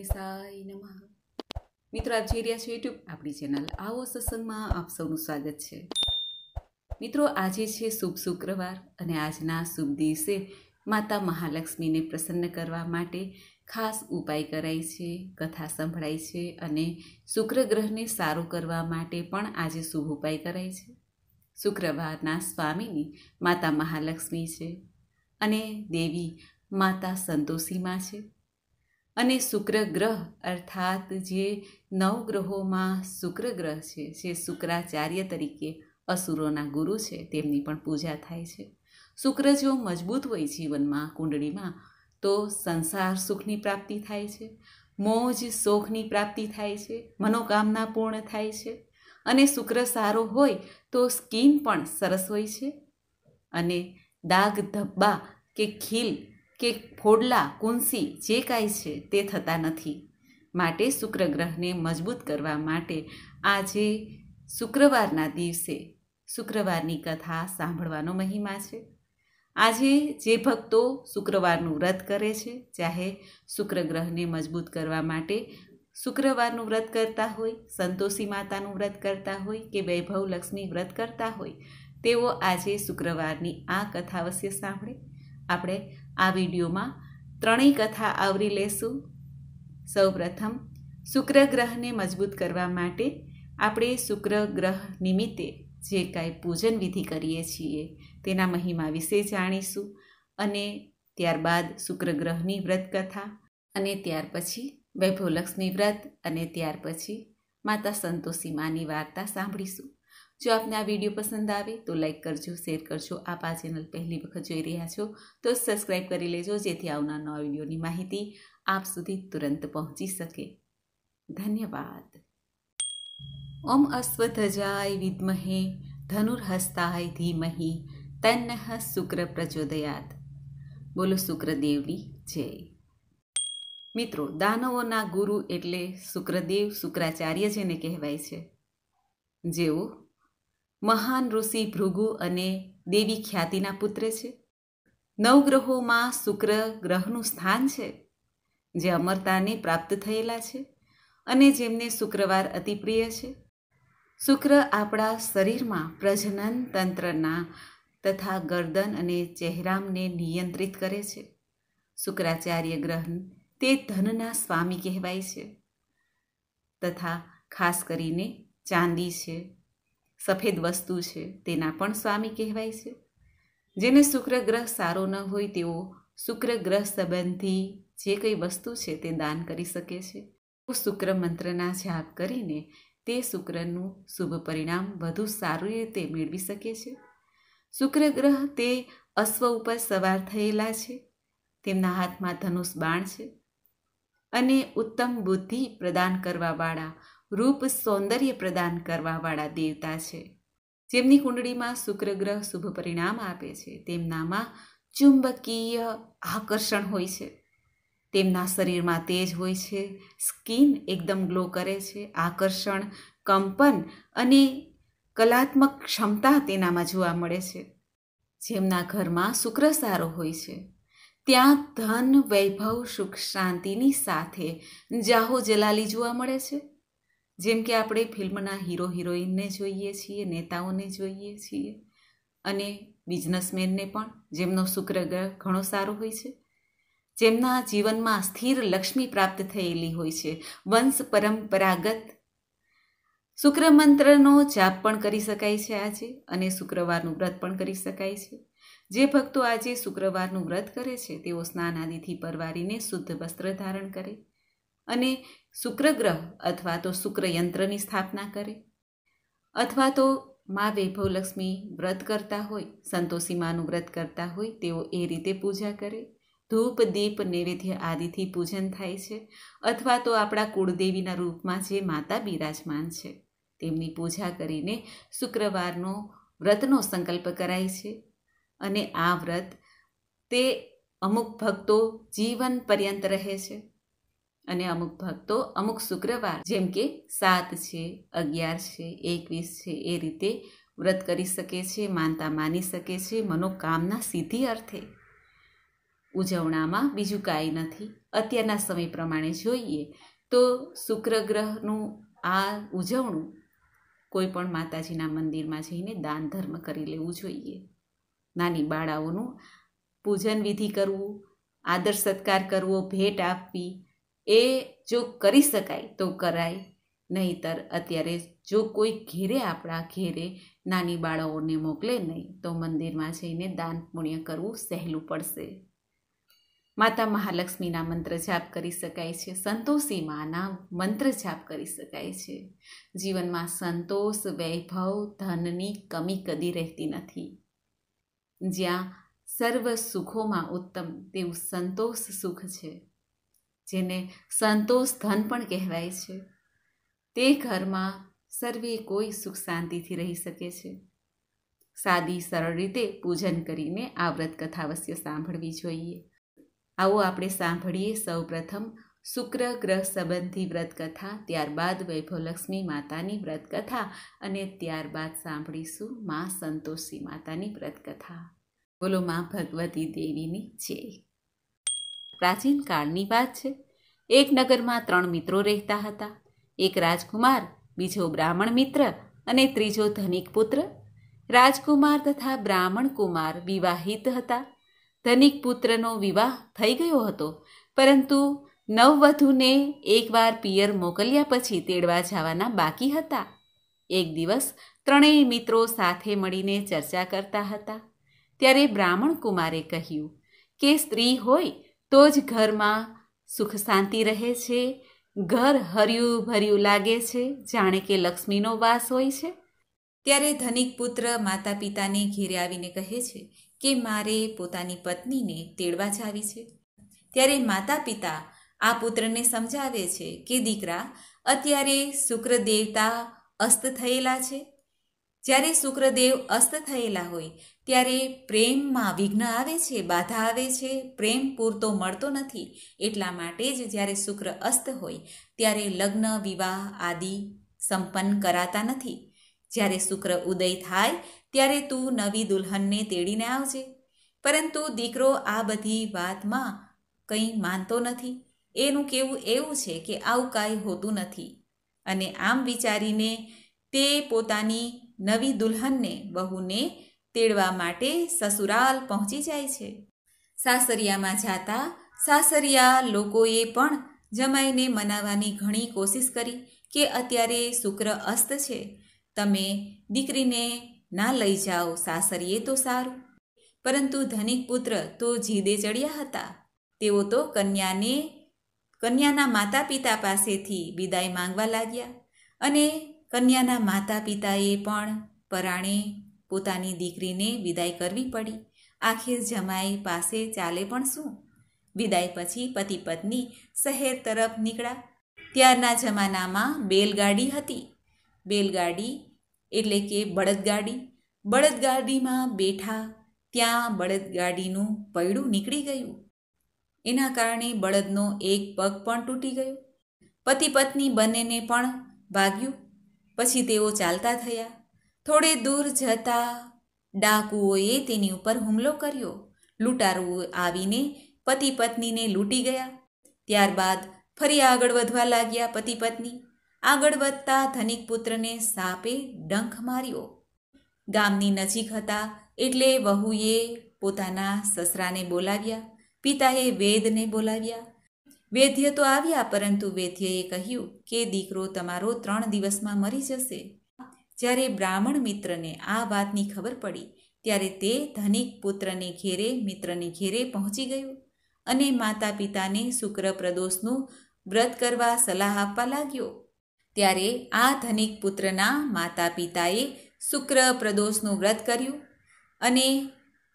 ગણેશાય નમઃ મિત્રો આપ જોઈ રહ્યા છો યુટ્યુબ આપણી ચેનલ આવો સત્સંગમાં આપ સૌનું સ્વાગત છે મિત્રો આજે છે શુભ શુક્રવાર અને આજના શુભ દિવસે માતા મહાલક્ષ્મીને પ્રસન્ન કરવા માટે ખાસ ઉપાય કરાય છે કથા સંભળાય છે અને શુક્ર ગ્રહને સારું કરવા માટે પણ આજે શુભ ઉપાય કરાય છે શુક્રવારના સ્વામીની માતા મહાલક્ષ્મી છે અને દેવી માતા સંતોષીમાં છે અને શુક્ર ગ્રહ અર્થાત જે નવગ્રહોમાં શુક્ર ગ્રહ છે જે શુક્રાચાર્ય તરીકે અસુરોના ગુરુ છે તેમની પણ પૂજા થાય છે શુક્ર જો મજબૂત હોય જીવનમાં કુંડળીમાં તો સંસાર સુખની પ્રાપ્તિ થાય છે મોજ શોખની પ્રાપ્તિ થાય છે મનોકામના પૂર્ણ થાય છે અને શુક્ર સારો હોય તો સ્કીન પણ સરસ હોય છે અને દાગ ધબ્બા કે ખીલ કે ફોડલા કુંસી જે કાંઈ છે તે થતા નથી માટે શુક્ર ગ્રહને મજબૂત કરવા માટે આજે શુક્રવારના દિવસે શુક્રવારની કથા સાંભળવાનો મહિમા છે આજે જે ભક્તો શુક્રવારનું વ્રત કરે છે ચાહે શુક્ર ગ્રહને મજબૂત કરવા માટે શુક્રવારનું વ્રત કરતા હોય સંતોષી માતાનું વ્રત કરતા હોય કે વૈભવ લક્ષ્મી વ્રત કરતા હોય તેઓ આજે શુક્રવારની આ કથા અવશ્ય સાંભળે આપણે આ વિડીયોમાં ત્રણેય કથા આવરી લેશું સૌપ્રથમ શુક્ર ગ્રહને મજબૂત કરવા માટે આપણે શુક્ર ગ્રહ નિમિત્તે જે કાંઈ પૂજન વિધિ કરીએ છીએ તેના મહિમા વિશે જાણીશું અને ત્યારબાદ શુક્ર ગ્રહની વ્રત કથા અને ત્યાર પછી વૈભવલક્ષ્મી વ્રત અને ત્યાર પછી માતા સંતોષી માની વાર્તા સાંભળીશું જો આપને આ વિડીયો પસંદ આવે તો લાઇક કરજો શેર કરજો આપ આ ચેનલ પહેલી વખત જોઈ રહ્યા છો તો સબસ્ક્રાઈબ કરી લેજો જેથી આવનાર નવા વિડીયોની માહિતી આપ સુધી તુરંત પહોંચી શકે ધન્યવાદ ઓમ અશ્વધજાય વિદ્મહે ધનુર્હસ્તાય ધીમહી તન્નહ શુક્ર પ્રચોદયાત બોલો શુક્રદેવની જય મિત્રો દાનવોના ગુરુ એટલે શુક્રદેવ શુક્રાચાર્ય જેને કહેવાય છે જેઓ મહાન ઋષિ ભૃગુ અને દેવી ખ્યાતિના પુત્ર છે નવગ્રહોમાં શુક્ર ગ્રહનું સ્થાન છે જે અમરતાને પ્રાપ્ત થયેલા છે અને જેમને શુક્રવાર અતિપ્રિય છે શુક્ર આપણા શરીરમાં પ્રજનન તંત્રના તથા ગરદન અને ચહેરામને નિયંત્રિત કરે છે શુક્રાચાર્ય ગ્રહણ તે ધનના સ્વામી કહેવાય છે તથા ખાસ કરીને ચાંદી છે સફેદ વસ્તુ છે તેના પણ સ્વામી કહેવાય છે જેને શુક્ર ગ્રહ સારો ન હોય તેઓ શુક્ર ગ્રહ સંબંધી જે કંઈ વસ્તુ છે તે દાન કરી શકે છે શુક્ર મંત્રના જાપ કરીને તે શુક્રનું શુભ પરિણામ વધુ સારી રીતે મેળવી શકે છે શુક્ર ગ્રહ તે અશ્વ ઉપર સવાર થયેલા છે તેમના હાથમાં ધનુષ બાણ છે અને ઉત્તમ બુદ્ધિ પ્રદાન કરવાવાળા રૂપ સૌંદર્ય પ્રદાન કરવાવાળા દેવતા છે જેમની કુંડળીમાં શુક્ર ગ્રહ શુભ પરિણામ આપે છે તેમનામાં ચુંબકીય આકર્ષણ હોય છે તેમના શરીરમાં તેજ હોય છે સ્કિન એકદમ ગ્લો કરે છે આકર્ષણ કંપન અને કલાત્મક ક્ષમતા તેનામાં જોવા મળે છે જેમના ઘરમાં શુક્ર સારો હોય છે ત્યાં ધન વૈભવ સુખ શાંતિની સાથે જાહો જલાલી જોવા મળે છે જેમ કે આપણે ફિલ્મના હીરો હિરોઈનને જોઈએ છીએ નેતાઓને જોઈએ છીએ અને બિઝનેસમેનને પણ જેમનો શુક્ર ગ્રહ ઘણો સારો હોય છે જેમના જીવનમાં સ્થિર લક્ષ્મી પ્રાપ્ત થયેલી હોય છે વંશ પરંપરાગત શુક્ર મંત્રનો જાપ પણ કરી શકાય છે આજે અને શુક્રવારનું વ્રત પણ કરી શકાય છે જે ભક્તો આજે શુક્રવારનું વ્રત કરે છે તેઓ સ્નાન આદિથી પરવારીને શુદ્ધ વસ્ત્ર ધારણ કરે અને શુક્રગ્રહ અથવા તો શુક્રયંત્રની સ્થાપના કરે અથવા તો મા વૈભવલક્ષ્મી વ્રત કરતા હોય સંતોષી માનું વ્રત કરતા હોય તેઓ એ રીતે પૂજા કરે ધૂપ દીપ નૈવેદ્ય આદિથી પૂજન થાય છે અથવા તો આપણા કુળદેવીના રૂપમાં જે માતા બિરાજમાન છે તેમની પૂજા કરીને શુક્રવારનો વ્રતનો સંકલ્પ કરાય છે અને આ વ્રત તે અમુક ભક્તો જીવન પર્યંત રહે છે અને અમુક ભક્તો અમુક શુક્રવાર જેમ કે સાત છે અગિયાર છે એકવીસ છે એ રીતે વ્રત કરી શકે છે માનતા માની શકે છે મનોકામના સિદ્ધિ અર્થે ઉજવણામાં બીજું કાંઈ નથી અત્યારના સમય પ્રમાણે જોઈએ તો શુક્ર ગ્રહનું આ ઉજવણું કોઈ પણ માતાજીના મંદિરમાં જઈને દાન ધર્મ કરી લેવું જોઈએ નાની બાળાઓનું પૂજન વિધિ કરવું આદર સત્કાર કરવો ભેટ આપવી એ જો કરી શકાય તો કરાય નહીતર અત્યારે જો કોઈ ઘેરે આપણા ઘેરે નાની બાળાઓને મોકલે નહીં તો મંદિરમાં જઈને દાન પુણ્ય કરવું સહેલું પડશે માતા મહાલક્ષ્મીના મંત્ર જાપ કરી શકાય છે સંતોષી માના મંત્ર જાપ કરી શકાય છે જીવનમાં સંતોષ વૈભવ ધનની કમી કદી રહેતી નથી જ્યાં સર્વ સુખોમાં ઉત્તમ તેવું સંતોષ સુખ છે જેને સંતોષ ધન પણ કહેવાય છે તે ઘરમાં સર્વે કોઈ સુખ શાંતિથી રહી શકે છે સાદી સરળ રીતે પૂજન કરીને આ વ્રત કથા અવશ્ય સાંભળવી જોઈએ આવો આપણે સાંભળીએ સૌપ્રથમ શુક્ર ગ્રહ સંબંધી વ્રતકથા કથા ત્યારબાદ વૈભવલક્ષ્મી માતાની વ્રતકથા અને ત્યારબાદ સાંભળીશું મા સંતોષી માતાની વ્રતકથા બોલો મા ભગવતી દેવીની જય પ્રાચીન કાળની વાત છે એક નગરમાં ત્રણ મિત્રો રહેતા હતા એક રાજકુમાર બીજો બ્રાહ્મણ મિત્ર અને ત્રીજો ધનિક પુત્ર રાજકુમાર તથા બ્રાહ્મણ કુમાર વિવાહિત હતા ધનિક પુત્રનો વિવાહ થઈ ગયો હતો પરંતુ નવવધૂને એકવાર પિયર મોકલ્યા પછી તેડવા જવાના બાકી હતા એક દિવસ ત્રણેય મિત્રો સાથે મળીને ચર્ચા કરતા હતા ત્યારે બ્રાહ્મણ કુમારે કહ્યું કે સ્ત્રી હોય તો જ ઘરમાં સુખ શાંતિ રહે છે ઘર હર્યું ભર્યું લાગે છે જાણે કે લક્ષ્મીનો વાસ હોય છે ત્યારે ધનિક પુત્ર માતા પિતાને ઘેરે આવીને કહે છે કે મારે પોતાની પત્નીને તેડવા જાવી છે ત્યારે માતા પિતા આ પુત્રને સમજાવે છે કે દીકરા અત્યારે શુક્ર દેવતા અસ્ત થયેલા છે જ્યારે શુક્રદેવ અસ્ત થયેલા હોય ત્યારે પ્રેમમાં વિઘ્ન આવે છે બાધા આવે છે પ્રેમ પૂરતો મળતો નથી એટલા માટે જ જ્યારે શુક્ર અસ્ત હોય ત્યારે લગ્ન વિવાહ આદિ સંપન્ન કરાતા નથી જ્યારે શુક્ર ઉદય થાય ત્યારે તું નવી દુલ્હનને તેડીને આવજે પરંતુ દીકરો આ બધી વાતમાં કંઈ માનતો નથી એનું કહેવું એવું છે કે આવું કાંઈ હોતું નથી અને આમ વિચારીને તે પોતાની નવી દુલ્હનને બહુને તેડવા માટે સસુરાલ પહોંચી જાય છે સાસરિયામાં જાતા સાસરિયા લોકોએ પણ જમાઈને મનાવવાની ઘણી કોશિશ કરી કે અત્યારે શુક્ર અસ્ત છે તમે દીકરીને ના લઈ જાઓ સાસરીએ તો સારું પરંતુ ધનિક પુત્ર તો જીદે ચડ્યા હતા તેઓ તો કન્યાને કન્યાના માતા પિતા પાસેથી વિદાય માંગવા લાગ્યા અને કન્યાના માતા પિતાએ પણ પરાણે પોતાની દીકરીને વિદાય કરવી પડી આખે જમાઈ પાસે ચાલે પણ શું વિદાય પછી પતિ પત્ની શહેર તરફ નીકળ્યા ત્યારના જમાનામાં બેલગાડી હતી બેલગાડી એટલે કે બળદગાડી બળદગાડીમાં બેઠા ત્યાં બળદગાડીનું પૈડું નીકળી ગયું એના કારણે બળદનો એક પગ પણ તૂટી ગયો પતિ પત્ની બંનેને પણ ભાગ્યું પછી તેઓ ચાલતા થયા થોડે દૂર જતા ડાકુઓએ તેની ઉપર હુમલો કર્યો લૂંટારુઓ આવીને પતિ પત્નીને લૂંટી ગયા ત્યારબાદ ફરી આગળ વધવા લાગ્યા પતિ પત્ની આગળ વધતા ધનિક પુત્રને સાપે ડંખ માર્યો ગામની નજીક હતા એટલે વહુએ પોતાના સસરાને બોલાવ્યા પિતાએ વેદને બોલાવ્યા વેદ્ય તો આવ્યા પરંતુ વેદ્યએ કહ્યું કે દીકરો તમારો ત્રણ દિવસમાં મરી જશે જ્યારે બ્રાહ્મણ મિત્રને આ વાતની ખબર પડી ત્યારે તે ધનિક પુત્રને ઘેરે મિત્રને ઘેરે પહોંચી ગયો અને માતા પિતાને શુક્ર પ્રદોષનું વ્રત કરવા સલાહ આપવા લાગ્યો ત્યારે આ ધનિક પુત્રના માતા પિતાએ શુક્ર પ્રદોષનું વ્રત કર્યું અને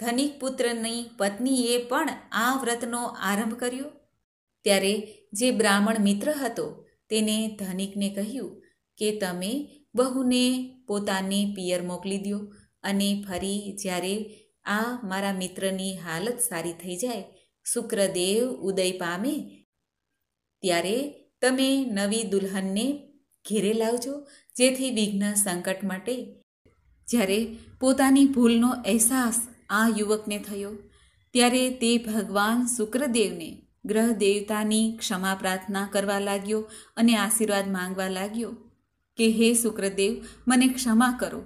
ધનિક પુત્રની પત્નીએ પણ આ વ્રતનો આરંભ કર્યો ત્યારે જે બ્રાહ્મણ મિત્ર હતો તેને ધનિકને કહ્યું કે તમે બહુને પોતાને પિયર મોકલી દો અને ફરી જ્યારે આ મારા મિત્રની હાલત સારી થઈ જાય શુક્રદેવ ઉદય પામે ત્યારે તમે નવી દુલ્હનને ઘેરે લાવજો જેથી વિઘ્ન સંકટ માટે જ્યારે પોતાની ભૂલનો અહેસાસ આ યુવકને થયો ત્યારે તે ભગવાન શુક્રદેવને ગ્રહ દેવતાની ક્ષમા પ્રાર્થના કરવા લાગ્યો અને આશીર્વાદ માંગવા લાગ્યો કે હે શુક્રદેવ મને ક્ષમા કરો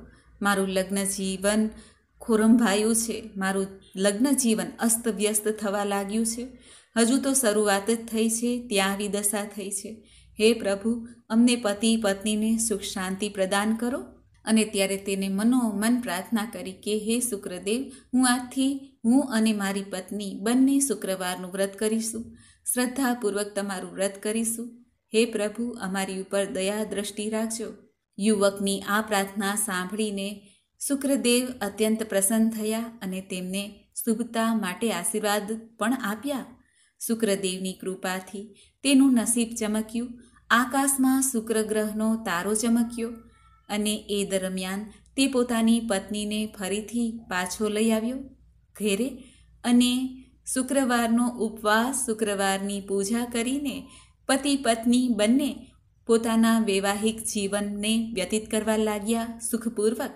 મારું લગ્ન જીવન ખોરંભાયું છે મારું લગ્ન જીવન અસ્તવ્યસ્ત થવા લાગ્યું છે હજુ તો શરૂઆત જ થઈ છે ત્યાં આવી દશા થઈ છે હે પ્રભુ અમને પતિ પત્નીને સુખ શાંતિ પ્રદાન કરો અને ત્યારે તેને મનોમન પ્રાર્થના કરી કે હે શુક્રદેવ હું આજથી હું અને મારી પત્ની બંને શુક્રવારનું વ્રત કરીશું શ્રદ્ધાપૂર્વક તમારું વ્રત કરીશું હે પ્રભુ અમારી ઉપર દયા દ્રષ્ટિ રાખજો યુવકની આ પ્રાર્થના સાંભળીને શુક્રદેવ અત્યંત પ્રસન્ન થયા અને તેમને શુભતા માટે આશીર્વાદ પણ આપ્યા શુક્રદેવની કૃપાથી તેનું નસીબ ચમક્યું આકાશમાં શુક્રગ્રહનો તારો ચમક્યો અને એ દરમિયાન તે પોતાની પત્નીને ફરીથી પાછો લઈ આવ્યો ઘેરે અને શુક્રવારનો ઉપવાસ શુક્રવારની પૂજા કરીને પતિ પત્ની બંને પોતાના વૈવાહિક જીવનને વ્યતીત કરવા લાગ્યા સુખપૂર્વક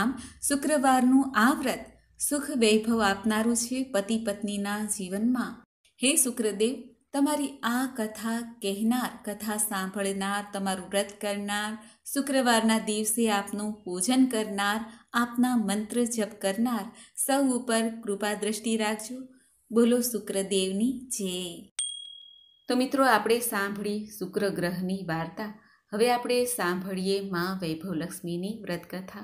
આમ શુક્રવારનું આ વ્રત સુખ વૈભવ આપનારું છે પતિ પત્નીના જીવનમાં હે શુક્રદેવ તમારી આ કથા કહેનાર કથા સાંભળનાર તમારું વ્રત કરનાર શુક્રવારના દિવસે આપનું પૂજન કરનાર આપના મંત્ર જપ કરનાર સૌ ઉપર કૃપા દ્રષ્ટિ રાખજો બોલો શુક્રદેવની જય તો મિત્રો આપણે સાંભળી શુક્ર ગ્રહની વાર્તા હવે આપણે સાંભળીએ મા વૈભવલક્ષ્મીની વ્રતકથા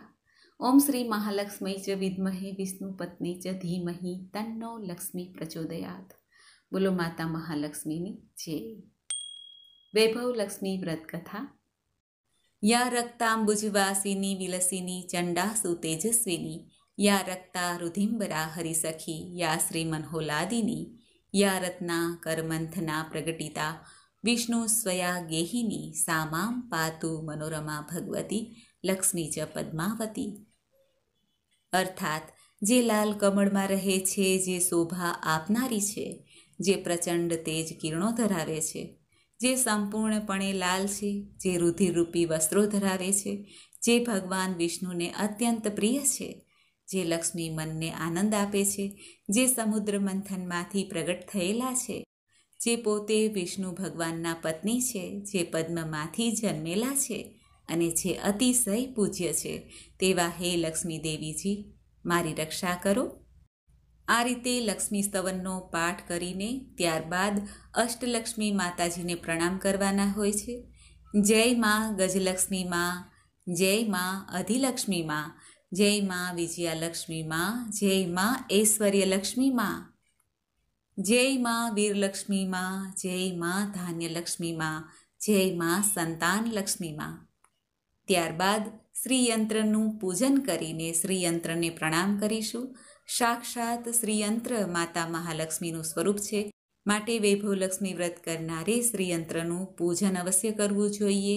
ઓમ શ્રી મહાલક્ષ્મી ચ વિદ્મહે વિષ્ણુ પત્ની ચ ધીમહી તન્નો લક્ષ્મી પ્રચોદયાત બોલો માતા મહાલક્ષ્મીની જય વૈભવલક્ષ્મી વ્રતકથા યા રક્તાંબુજવાસિની વિલસિની ચંડાસુ તેજસ્વિની યા રક્તા રુધિંબરા હરિસખી યા શ્રી મનહોલાદિની યા રત્ના કરમંથના પ્રગટિતા વિષ્ણુ સ્વયા ગેહિની સામામ પાતુ મનોરમા ભગવતી લક્ષ્મી જ પદ્માવતી અર્થાત જે લાલ કમળમાં રહે છે જે શોભા આપનારી છે જે પ્રચંડ તેજ કિરણો ધરાવે છે જે સંપૂર્ણપણે લાલ છે જે રુધિરરૂપી વસ્ત્રો ધરાવે છે જે ભગવાન વિષ્ણુને અત્યંત પ્રિય છે જે લક્ષ્મી મનને આનંદ આપે છે જે સમુદ્ર મંથનમાંથી પ્રગટ થયેલા છે જે પોતે વિષ્ણુ ભગવાનના પત્ની છે જે પદ્મમાંથી જન્મેલા છે અને જે અતિશય પૂજ્ય છે તેવા હે લક્ષ્મી દેવીજી મારી રક્ષા કરો આ રીતે લક્ષ્મી સ્તવનનો પાઠ કરીને ત્યારબાદ અષ્ટલક્ષ્મી માતાજીને પ્રણામ કરવાના હોય છે જય માં ગજલક્ષ્મી માં જય માં અધિલક્ષ્મી માં જય માં વિજયા લક્ષ્મી માં જય માં ઐશ્વર્ય લક્ષ્મી માં જય માં વીરલક્ષ્મી માં જય માં ધાન્ય લક્ષ્મી માં જય માં સંતાન લક્ષ્મી માં ત્યારબાદ શ્રીયંત્રનું પૂજન કરીને શ્રીયંત્રને પ્રણામ કરીશું સાક્ષાત શ્રીયંત્ર માતા મહાલક્ષ્મીનું સ્વરૂપ છે માટે વૈભવલક્ષ્મી વ્રત કરનારે શ્રીયંત્રનું પૂજન અવશ્ય કરવું જોઈએ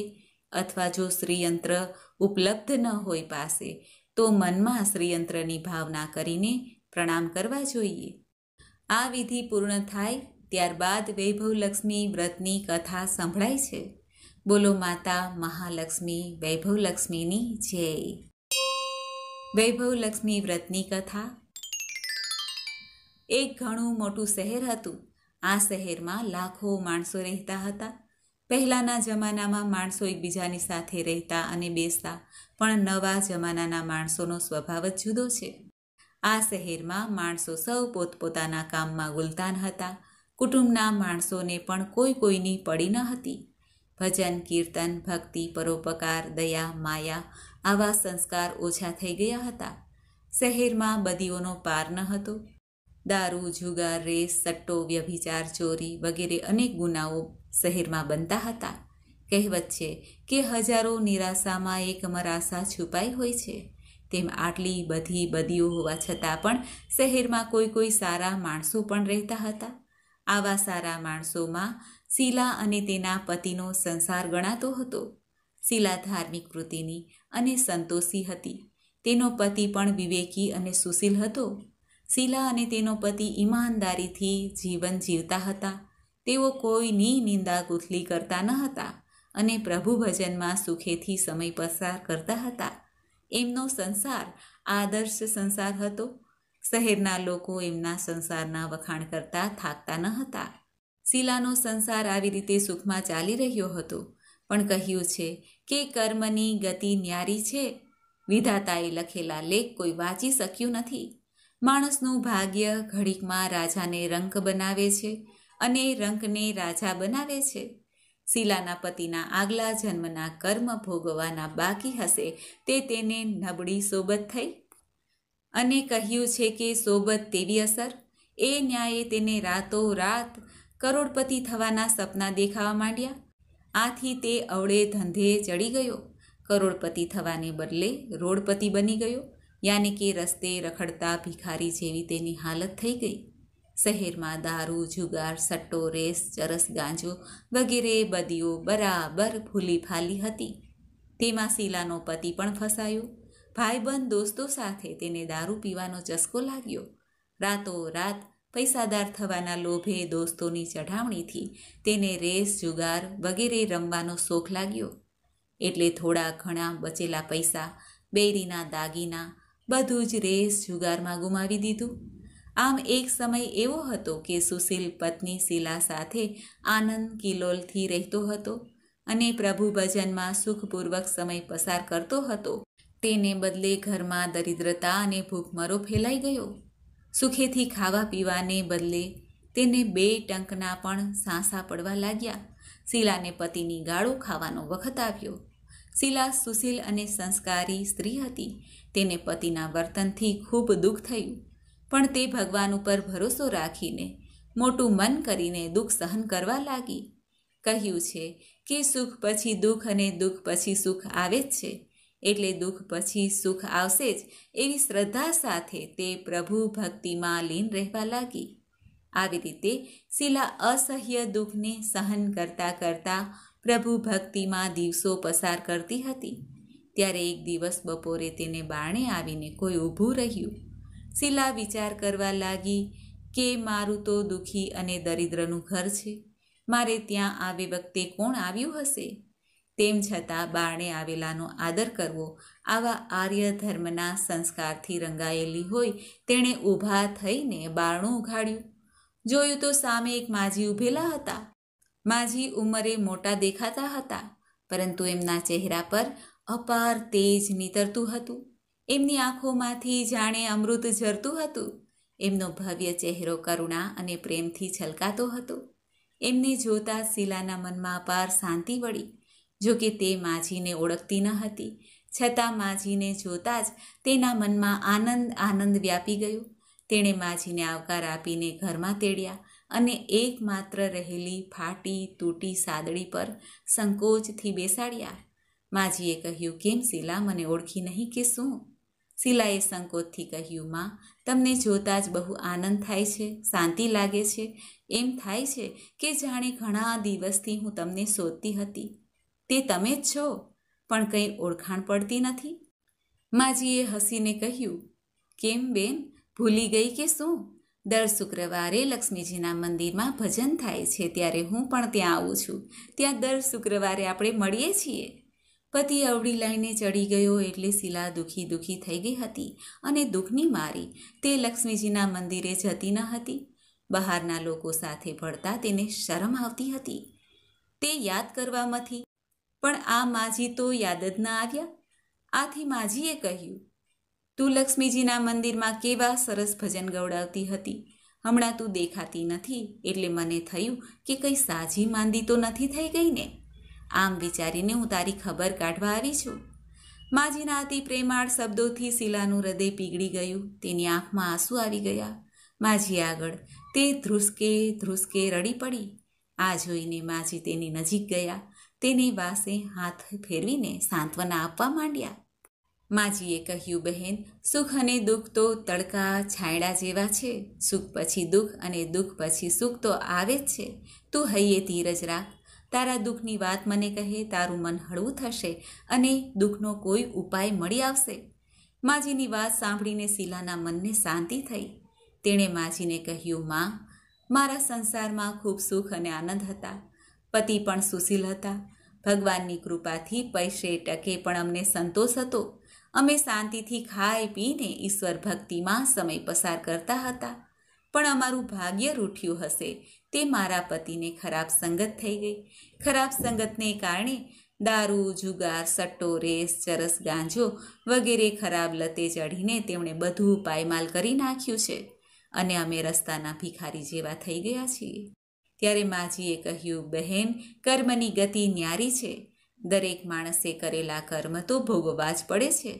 અથવા જો શ્રીયંત્ર ઉપલબ્ધ ન હોય પાસે તો મનમાં શ્રીયંત્રની ભાવના કરીને પ્રણામ કરવા જોઈએ આ વિધિ પૂર્ણ થાય ત્યારબાદ વૈભવલક્ષ્મી વ્રતની કથા સંભળાય છે બોલો માતા મહાલક્ષ્મી વૈભવલક્ષ્મીની જય વૈભવલક્ષ્મી વ્રતની કથા એક ઘણું મોટું શહેર હતું આ શહેરમાં લાખો માણસો રહેતા હતા પહેલાંના જમાનામાં માણસો એકબીજાની સાથે રહેતા અને બેસતા પણ નવા જમાનાના માણસોનો સ્વભાવ જ જુદો છે આ શહેરમાં માણસો સૌ પોતપોતાના કામમાં ગુલતાન હતા કુટુંબના માણસોને પણ કોઈ કોઈની પડી ન હતી ભજન કીર્તન ભક્તિ પરોપકાર દયા માયા આવા સંસ્કાર ઓછા થઈ ગયા હતા શહેરમાં બદીઓનો પાર ન હતો દારૂ જુગાર રેસ સટ્ટો વ્યભિચાર ચોરી વગેરે અનેક ગુનાઓ શહેરમાં બનતા હતા કહેવત છે કે હજારો નિરાશામાં એક મરાશા છુપાઈ હોય છે તેમ આટલી બધી બદીઓ હોવા છતાં પણ શહેરમાં કોઈ કોઈ સારા માણસો પણ રહેતા હતા આવા સારા માણસોમાં શીલા અને તેના પતિનો સંસાર ગણાતો હતો શીલા ધાર્મિક કૃતિની અને સંતોષી હતી તેનો પતિ પણ વિવેકી અને સુશીલ હતો શીલા અને તેનો પતિ ઈમાનદારીથી જીવન જીવતા હતા તેઓ કોઈની નિંદા ગુથલી કરતા ન હતા અને પ્રભુ ભજનમાં સુખેથી સમય પસાર કરતા હતા એમનો સંસાર આદર્શ સંસાર હતો શહેરના લોકો એમના સંસારના વખાણ કરતા થાકતા ન હતા શીલાનો સંસાર આવી રીતે સુખમાં ચાલી રહ્યો હતો પણ કહ્યું છે કે કર્મની ગતિ ન્યારી છે વિધાતાએ લખેલા લેખ કોઈ વાંચી શક્યું નથી માણસનું ભાગ્ય ઘડીકમાં રાજાને રંક બનાવે છે અને રંકને રાજા બનાવે છે શીલાના પતિના આગલા જન્મના કર્મ ભોગવાના બાકી હશે તે તેને નબળી સોબત થઈ અને કહ્યું છે કે સોબત તેવી અસર એ ન્યાયે તેને રાતો રાત કરોડપતિ થવાના સપના દેખાવા માંડ્યા આથી તે અવળે ધંધે ચડી ગયો કરોડપતિ થવાને બદલે રોડપતિ બની ગયો યાને કે રસ્તે રખડતા ભિખારી જેવી તેની હાલત થઈ ગઈ શહેરમાં દારૂ જુગાર સટ્ટો રેસ ચરસ ગાંજો વગેરે બદીઓ બરાબર ફૂલી ફાલી હતી તેમાં શીલાનો પતિ પણ ફસાયો ભાઈબંધ દોસ્તો સાથે તેને દારૂ પીવાનો ચસ્કો લાગ્યો રાતોરાત પૈસાદાર થવાના લોભે દોસ્તોની ચઢાવણીથી તેને રેસ જુગાર વગેરે રમવાનો શોખ લાગ્યો એટલે થોડા ઘણા બચેલા પૈસા બેરીના દાગીના બધું જ રેસ જુગારમાં ગુમાવી દીધું આમ એક સમય એવો હતો કે સુશીલ પત્ની શીલા સાથે આનંદ કિલોલથી રહેતો હતો અને પ્રભુ ભજનમાં સુખપૂર્વક સમય પસાર કરતો હતો તેને બદલે ઘરમાં દરિદ્રતા અને ભૂખમરો ફેલાઈ ગયો સુખેથી ખાવા પીવાને બદલે તેને બે ટંકના પણ સાંસા પડવા લાગ્યા શીલાને પતિની ગાળો ખાવાનો વખત આવ્યો શીલા સુશીલ અને સંસ્કારી સ્ત્રી હતી તેને પતિના વર્તનથી ખૂબ દુઃખ થયું પણ તે ભગવાન ઉપર ભરોસો રાખીને મોટું મન કરીને દુઃખ સહન કરવા લાગી કહ્યું છે કે સુખ પછી દુઃખ અને દુઃખ પછી સુખ આવે જ છે એટલે દુઃખ પછી સુખ આવશે જ એવી શ્રદ્ધા સાથે તે પ્રભુ ભક્તિમાં લીન રહેવા લાગી આવી રીતે શીલા અસહ્ય દુઃખને સહન કરતા કરતાં પ્રભુ ભક્તિમાં દિવસો પસાર કરતી હતી ત્યારે એક દિવસ બપોરે તેને બાણે આવીને કોઈ ઊભું રહ્યું શીલા વિચાર કરવા લાગી કે મારું તો દુઃખી અને દરિદ્રનું ઘર છે મારે ત્યાં આવે વખતે કોણ આવ્યું હશે તેમ છતાં બારણે આવેલાનો આદર કરવો આવા આર્ય ધર્મના સંસ્કારથી રંગાયેલી હોય તેણે ઊભા થઈને બારણું ઉઘાડ્યું જોયું તો સામે એક માજી ઊભેલા હતા માજી ઉંમરે મોટા દેખાતા હતા પરંતુ એમના ચહેરા પર અપાર તેજ નીતરતું હતું એમની આંખોમાંથી જાણે અમૃત ઝરતું હતું એમનો ભવ્ય ચહેરો કરુણા અને પ્રેમથી છલકાતો હતો એમને જોતા શીલાના મનમાં અપાર શાંતિ વળી જોકે તે માજીને ઓળખતી ન હતી છતાં માજીને જોતા જ તેના મનમાં આનંદ આનંદ વ્યાપી ગયો તેણે માજીને આવકાર આપીને ઘરમાં તેડ્યા અને એકમાત્ર રહેલી ફાટી તૂટી સાદડી પર સંકોચથી બેસાડ્યા માજીએ કહ્યું કેમ શીલા મને ઓળખી નહીં કે શું શિલાએ સંકોચથી કહ્યું માં તમને જોતાં જ બહુ આનંદ થાય છે શાંતિ લાગે છે એમ થાય છે કે જાણે ઘણા દિવસથી હું તમને શોધતી હતી તે તમે જ છો પણ કંઈ ઓળખાણ પડતી નથી માજીએ હસીને કહ્યું કેમ બેન ભૂલી ગઈ કે શું દર શુક્રવારે લક્ષ્મીજીના મંદિરમાં ભજન થાય છે ત્યારે હું પણ ત્યાં આવું છું ત્યાં દર શુક્રવારે આપણે મળીએ છીએ પતિ અવડી લઈને ચડી ગયો એટલે શિલા દુઃખી દુઃખી થઈ ગઈ હતી અને દુઃખની મારી તે લક્ષ્મીજીના મંદિરે જતી ન હતી બહારના લોકો સાથે ભળતા તેને શરમ આવતી હતી તે યાદ કરવામાંથી પણ આ માજી તો યાદ જ ના આવ્યા આથી માજીએ કહ્યું તું લક્ષ્મીજીના મંદિરમાં કેવા સરસ ભજન ગવડાવતી હતી હમણાં તું દેખાતી નથી એટલે મને થયું કે કંઈ સાજી માંદી તો નથી થઈ ગઈ ને આમ વિચારીને હું તારી ખબર કાઢવા આવી છું માજીના અતિ પ્રેમાળ શબ્દોથી શીલાનું હૃદય પીગળી ગયું તેની આંખમાં આંસુ આવી ગયા માજી આગળ તે ધ્રુસકે ધ્રુસકે રડી પડી આ જોઈને માજી તેની નજીક ગયા તેની વાસે હાથ ફેરવીને સાંત્વના આપવા માંડ્યા માજીએ કહ્યું બહેન સુખ અને દુઃખ તો તડકા છાંયડા જેવા છે સુખ પછી દુઃખ અને દુઃખ પછી સુખ તો આવે જ છે તું હૈયે ધીરજ રાખ તારા દુઃખની વાત મને કહે તારું મન હળવું થશે અને દુઃખનો કોઈ ઉપાય મળી આવશે માજીની વાત સાંભળીને શીલાના મનને શાંતિ થઈ તેણે માજીને કહ્યું માં મારા સંસારમાં ખૂબ સુખ અને આનંદ હતા પતિ પણ સુશીલ હતા ભગવાનની કૃપાથી પૈસે ટકે પણ અમને સંતોષ હતો અમે શાંતિથી ખાઈ પીને ઈશ્વર ભક્તિમાં સમય પસાર કરતા હતા પણ અમારું ભાગ્ય રૂઠ્યું હશે તે મારા પતિને ખરાબ સંગત થઈ ગઈ ખરાબ સંગતને કારણે દારૂ જુગાર સટ્ટો રેસ ચરસ ગાંજો વગેરે ખરાબ લતે ચઢીને તેમણે બધું પાયમાલ કરી નાખ્યું છે અને અમે રસ્તાના ભિખારી જેવા થઈ ગયા છીએ ત્યારે માજીએ કહ્યું બહેન કર્મની ગતિ ન્યારી છે દરેક માણસે કરેલા કર્મ તો ભોગવા જ પડે છે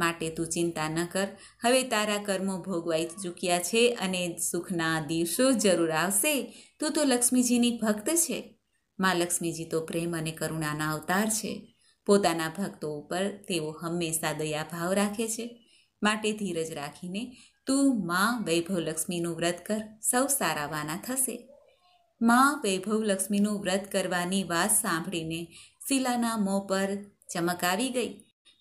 માટે તું ચિંતા ન કર હવે તારા કર્મો ભોગવાઈ ચૂક્યા છે અને સુખના દિવસો જરૂર આવશે તું તો લક્ષ્મીજીની ભક્ત છે માં લક્ષ્મીજી તો પ્રેમ અને કરુણાના અવતાર છે પોતાના ભક્તો ઉપર તેઓ હંમેશા દયા ભાવ રાખે છે માટે ધીરજ રાખીને તું માં વૈભવ લક્ષ્મીનું વ્રત કર સૌ સારાવાના થશે માં વૈભવ લક્ષ્મીનું વ્રત કરવાની વાત સાંભળીને શીલાના મોં પર ચમક આવી ગઈ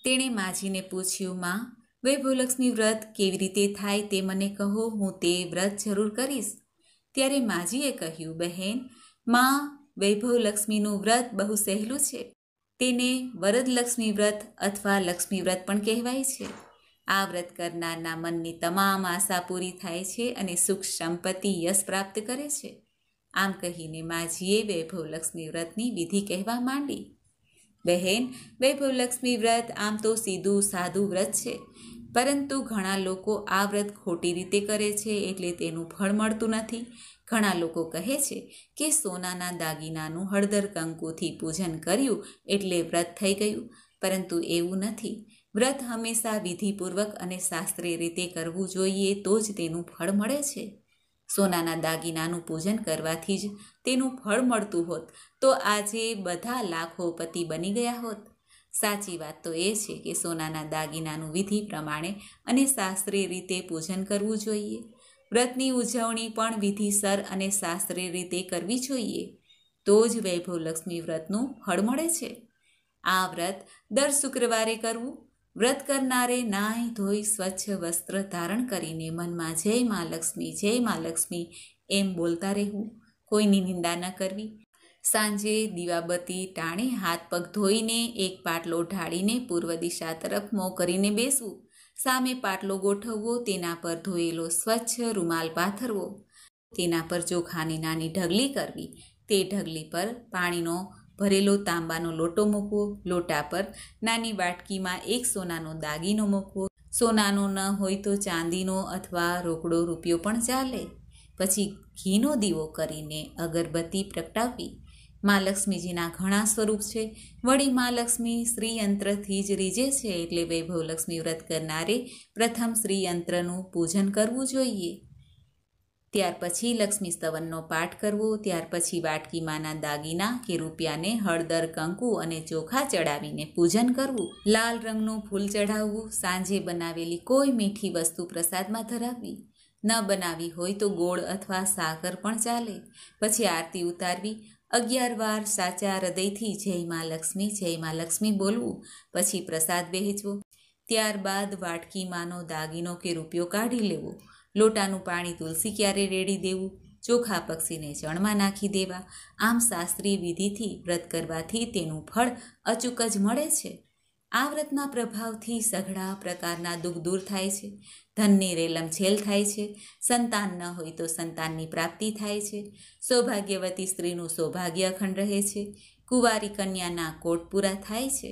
તેણે માજીને પૂછ્યું માં વૈભવલક્ષ્મી વ્રત કેવી રીતે થાય તે મને કહો હું તે વ્રત જરૂર કરીશ ત્યારે માજીએ કહ્યું બહેન માં વૈભવલક્ષ્મીનું વ્રત બહુ સહેલું છે તેને વરદલક્ષ્મી વ્રત અથવા લક્ષ્મી વ્રત પણ કહેવાય છે આ વ્રત કરનારના મનની તમામ આશા પૂરી થાય છે અને સુખ સંપત્તિ યશ પ્રાપ્ત કરે છે આમ કહીને માજીએ વૈભવલક્ષ્મી વ્રતની વિધિ કહેવા માંડી બહેન વૈભવલક્ષ્મી વ્રત આમ તો સીધું સાદું વ્રત છે પરંતુ ઘણા લોકો આ વ્રત ખોટી રીતે કરે છે એટલે તેનું ફળ મળતું નથી ઘણા લોકો કહે છે કે સોનાના દાગીનાનું હળદર કંકુથી પૂજન કર્યું એટલે વ્રત થઈ ગયું પરંતુ એવું નથી વ્રત હંમેશા વિધિપૂર્વક અને શાસ્ત્રીય રીતે કરવું જોઈએ તો જ તેનું ફળ મળે છે સોનાના દાગીનાનું પૂજન કરવાથી જ તેનું ફળ મળતું હોત તો આજે બધા લાખો પતિ બની ગયા હોત સાચી વાત તો એ છે કે સોનાના દાગીનાનું વિધિ પ્રમાણે અને શાસ્ત્રીય રીતે પૂજન કરવું જોઈએ વ્રતની ઉજવણી પણ વિધિસર અને શાસ્ત્રીય રીતે કરવી જોઈએ તો જ વૈભવલક્ષ્મી વ્રતનું ફળ મળે છે આ વ્રત દર શુક્રવારે કરવું વ્રત કરનારે નાય ધોઈ સ્વચ્છ વસ્ત્ર ધારણ કરીને મનમાં જય મા લક્ષ્મી જય મા લક્ષ્મી એમ બોલતા રહેવું કોઈની નિંદા ન કરવી સાંજે દીવાબત્તી ટાણે હાથ પગ ધોઈને એક પાટલો ઢાળીને પૂર્વ દિશા તરફ મોં કરીને બેસવું સામે પાટલો ગોઠવવો તેના પર ધોયેલો સ્વચ્છ રૂમાલ પાથરવો તેના પર ચોખાની નાની ઢગલી કરવી તે ઢગલી પર પાણીનો ભરેલો તાંબાનો લોટો મૂકવો લોટા પર નાની વાટકીમાં એક સોનાનો દાગીનો મૂકવો સોનાનો ન હોય તો ચાંદીનો અથવા રોકડો રૂપિયો પણ ચાલે પછી ઘીનો દીવો કરીને અગરબત્તી પ્રગટાવી મા લક્ષ્મીજીના ઘણા સ્વરૂપ છે વળી મા લક્ષ્મી શ્રીયંત્રથી જ રીજે છે એટલે વૈભવલક્ષ્મી વ્રત કરનારે પ્રથમ શ્રીયંત્રનું પૂજન કરવું જોઈએ ત્યાર પછી લક્ષ્મી સ્તવનનો પાઠ કરવો ત્યાર પછી વાટકીમાંના દાગીના કે રૂપિયાને હળદર કંકુ અને ચોખા ચડાવીને પૂજન કરવું લાલ રંગનું ફૂલ ચઢાવવું સાંજે બનાવેલી કોઈ મીઠી વસ્તુ પ્રસાદમાં ધરાવવી ન બનાવી હોય તો ગોળ અથવા સાકર પણ ચાલે પછી આરતી ઉતારવી અગિયાર વાર સાચા હૃદયથી જય માં લક્ષ્મી જય માં લક્ષ્મી બોલવું પછી પ્રસાદ વહેંચવો ત્યારબાદ વાટકીમાંનો દાગીનો કે રૂપિયો કાઢી લેવો લોટાનું પાણી તુલસી ક્યારે રેડી દેવું ચોખા પક્ષીને જળમાં નાખી દેવા આમ શાસ્ત્રીય વિધિથી વ્રત કરવાથી તેનું ફળ અચૂક જ મળે છે આ વ્રતના પ્રભાવથી સઘળા પ્રકારના દુઃખ દૂર થાય છે ધનની રેલમછેલ થાય છે સંતાન ન હોય તો સંતાનની પ્રાપ્તિ થાય છે સૌભાગ્યવતી સ્ત્રીનું સૌભાગ્ય અખંડ રહે છે કુંવારી કન્યાના કોટ પૂરા થાય છે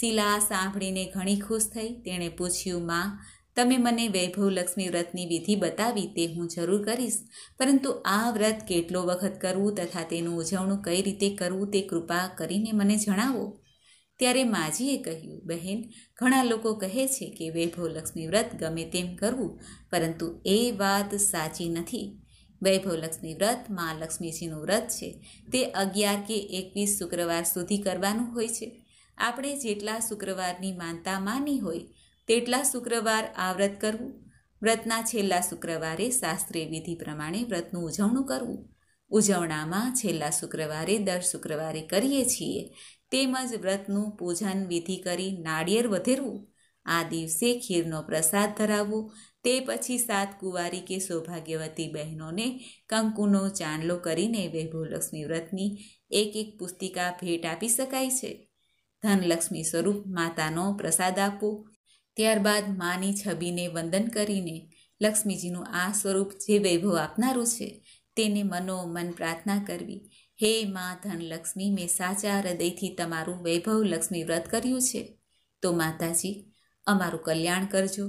શિલા સાંભળીને ઘણી ખુશ થઈ તેણે પૂછ્યું માં તમે મને વૈભવ લક્ષ્મી વ્રતની વિધિ બતાવી તે હું જરૂર કરીશ પરંતુ આ વ્રત કેટલો વખત કરવું તથા તેનું ઉજવણું કઈ રીતે કરવું તે કૃપા કરીને મને જણાવો ત્યારે માજીએ કહ્યું બહેન ઘણા લોકો કહે છે કે વૈભવલક્ષ્મી વ્રત ગમે તેમ કરવું પરંતુ એ વાત સાચી નથી વૈભવલક્ષ્મી વ્રત મા લક્ષ્મીજીનું વ્રત છે તે અગિયાર કે એકવીસ શુક્રવાર સુધી કરવાનું હોય છે આપણે જેટલા શુક્રવારની માનતા માની હોય તેટલા શુક્રવાર આ વ્રત કરવું વ્રતના છેલ્લા શુક્રવારે શાસ્ત્રીય વિધિ પ્રમાણે વ્રતનું ઉજવણું કરવું ઉજવણામાં છેલ્લા શુક્રવારે દર શુક્રવારે કરીએ છીએ તેમજ વ્રતનું પૂજન વિધિ કરી નાળિયેર વધેરવું આ દિવસે ખીરનો પ્રસાદ ધરાવવો તે પછી સાત કુંવારી કે સૌભાગ્યવતી બહેનોને કંકુનો ચાંદલો કરીને વૈભવલક્ષ્મી વ્રતની એક એક પુસ્તિકા ભેટ આપી શકાય છે ધનલક્ષ્મી સ્વરૂપ માતાનો પ્રસાદ આપવો ત્યારબાદ માની છબીને વંદન કરીને લક્ષ્મીજીનું આ સ્વરૂપ જે વૈભવ આપનારું છે તેને મનોમન પ્રાર્થના કરવી હે માં ધનલક્ષ્મી મેં સાચા હૃદયથી તમારું વૈભવ લક્ષ્મી વ્રત કર્યું છે તો માતાજી અમારું કલ્યાણ કરજો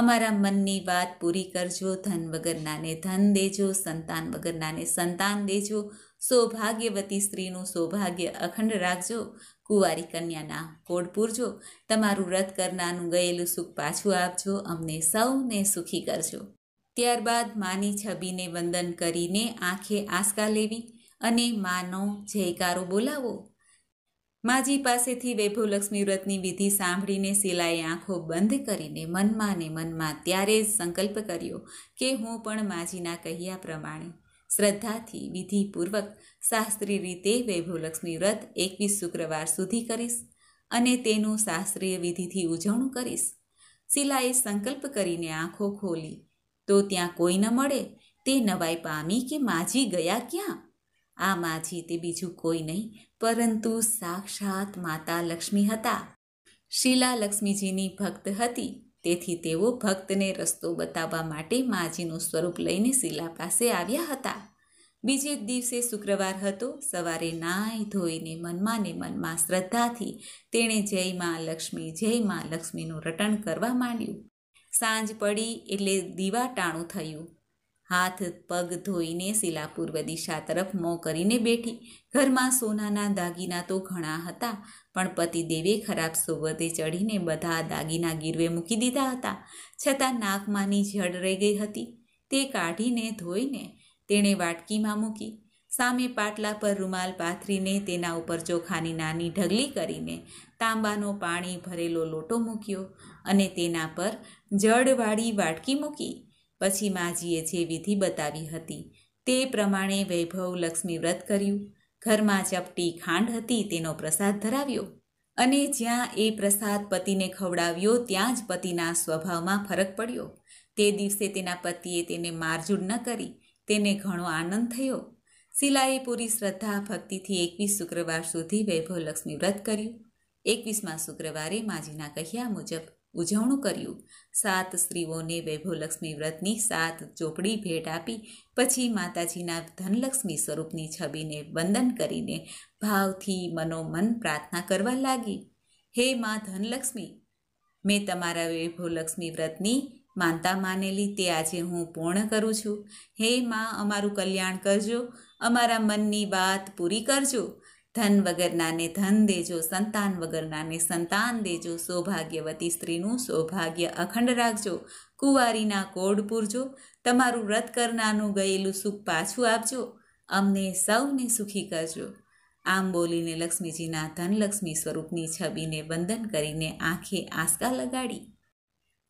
અમારા મનની વાત પૂરી કરજો ધન વગરનાને ધન દેજો સંતાન વગરનાને સંતાન દેજો સૌભાગ્યવતી સ્ત્રીનું સૌભાગ્ય અખંડ રાખજો કુંવારી કન્યાના કોડ પૂરજો તમારું વ્રત કરનારનું ગયેલું સુખ પાછું આપજો અમને સૌને સુખી કરજો ત્યારબાદ માની છબીને વંદન કરીને આંખે આંસકા લેવી અને માનો જયકારો બોલાવો માજી પાસેથી વૈભવલક્ષ્મી વ્રતની વિધિ સાંભળીને શિલાએ આંખો બંધ કરીને મનમાં ને મનમાં ત્યારે જ સંકલ્પ કર્યો કે હું પણ માજીના કહ્યા પ્રમાણે શ્રદ્ધાથી વિધિપૂર્વક શાસ્ત્રી રીતે વૈભવલક્ષ્મી વ્રત એકવીસ શુક્રવાર સુધી કરીશ અને તેનું શાસ્ત્રીય વિધિથી ઉજવણું કરીશ શિલાએ સંકલ્પ કરીને આંખો ખોલી તો ત્યાં કોઈ ન મળે તે નવાઈ પામી કે માજી ગયા ક્યાં આ માજી તે બીજું કોઈ નહીં પરંતુ સાક્ષાત માતા લક્ષ્મી હતા શીલા લક્ષ્મીજીની ભક્ત હતી તેથી તેઓ ભક્તને રસ્તો બતાવવા માટે માજીનું સ્વરૂપ લઈને શીલા પાસે આવ્યા હતા બીજે દિવસે શુક્રવાર હતો સવારે નાહી ધોઈને મનમાં ને મનમાં શ્રદ્ધાથી તેણે જય માં લક્ષ્મી જય માં લક્ષ્મીનું રટણ કરવા માંડ્યું સાંજ પડી એટલે દીવા ટાણું થયું હાથ પગ ધોઈને શિલા પૂર્વ દિશા તરફ મોં કરીને બેઠી ઘરમાં સોનાના દાગીના તો ઘણા હતા પણ પતિદેવે ખરાબ સોબતે ચઢીને બધા દાગીના ગીરવે મૂકી દીધા હતા છતાં નાકમાંની જડ રહી ગઈ હતી તે કાઢીને ધોઈને તેણે વાટકીમાં મૂકી સામે પાટલા પર રૂમાલ પાથરીને તેના ઉપર ચોખાની નાની ઢગલી કરીને તાંબાનો પાણી ભરેલો લોટો મૂક્યો અને તેના પર જડવાળી વાટકી મૂકી પછી માજીએ જે વિધિ બતાવી હતી તે પ્રમાણે વૈભવ લક્ષ્મી વ્રત કર્યું ઘરમાં ચપટી ખાંડ હતી તેનો પ્રસાદ ધરાવ્યો અને જ્યાં એ પ્રસાદ પતિને ખવડાવ્યો ત્યાં જ પતિના સ્વભાવમાં ફરક પડ્યો તે દિવસે તેના પતિએ તેને મારઝૂડ ન કરી તેને ઘણો આનંદ થયો શિલાએ પૂરી શ્રદ્ધા ભક્તિથી એકવીસ શુક્રવાર સુધી વૈભવ લક્ષ્મી વ્રત કર્યું એકવીસમાં શુક્રવારે માજીના કહ્યા મુજબ ઉજવણું કર્યું સાત સ્ત્રીઓને વૈભવલક્ષ્મી વ્રતની સાત ચોપડી ભેટ આપી પછી માતાજીના ધનલક્ષ્મી સ્વરૂપની છબીને વંદન કરીને ભાવથી મનોમન પ્રાર્થના કરવા લાગી હે માં ધનલક્ષ્મી મેં તમારા વૈભવલક્ષ્મી વ્રતની માનતા માનેલી તે આજે હું પૂર્ણ કરું છું હે માં અમારું કલ્યાણ કરજો અમારા મનની વાત પૂરી કરજો ધન વગરનાને ધન દેજો સંતાન વગરનાને સંતાન દેજો સૌભાગ્યવતી સ્ત્રીનું સૌભાગ્ય અખંડ રાખજો કુંવારીના કોડ પૂરજો તમારું વ્રત કરનારનું ગયેલું સુખ પાછું આપજો અમને સૌને સુખી કરજો આમ બોલીને લક્ષ્મીજીના ધનલક્ષ્મી સ્વરૂપની છબીને વંદન કરીને આંખે આંસકા લગાડી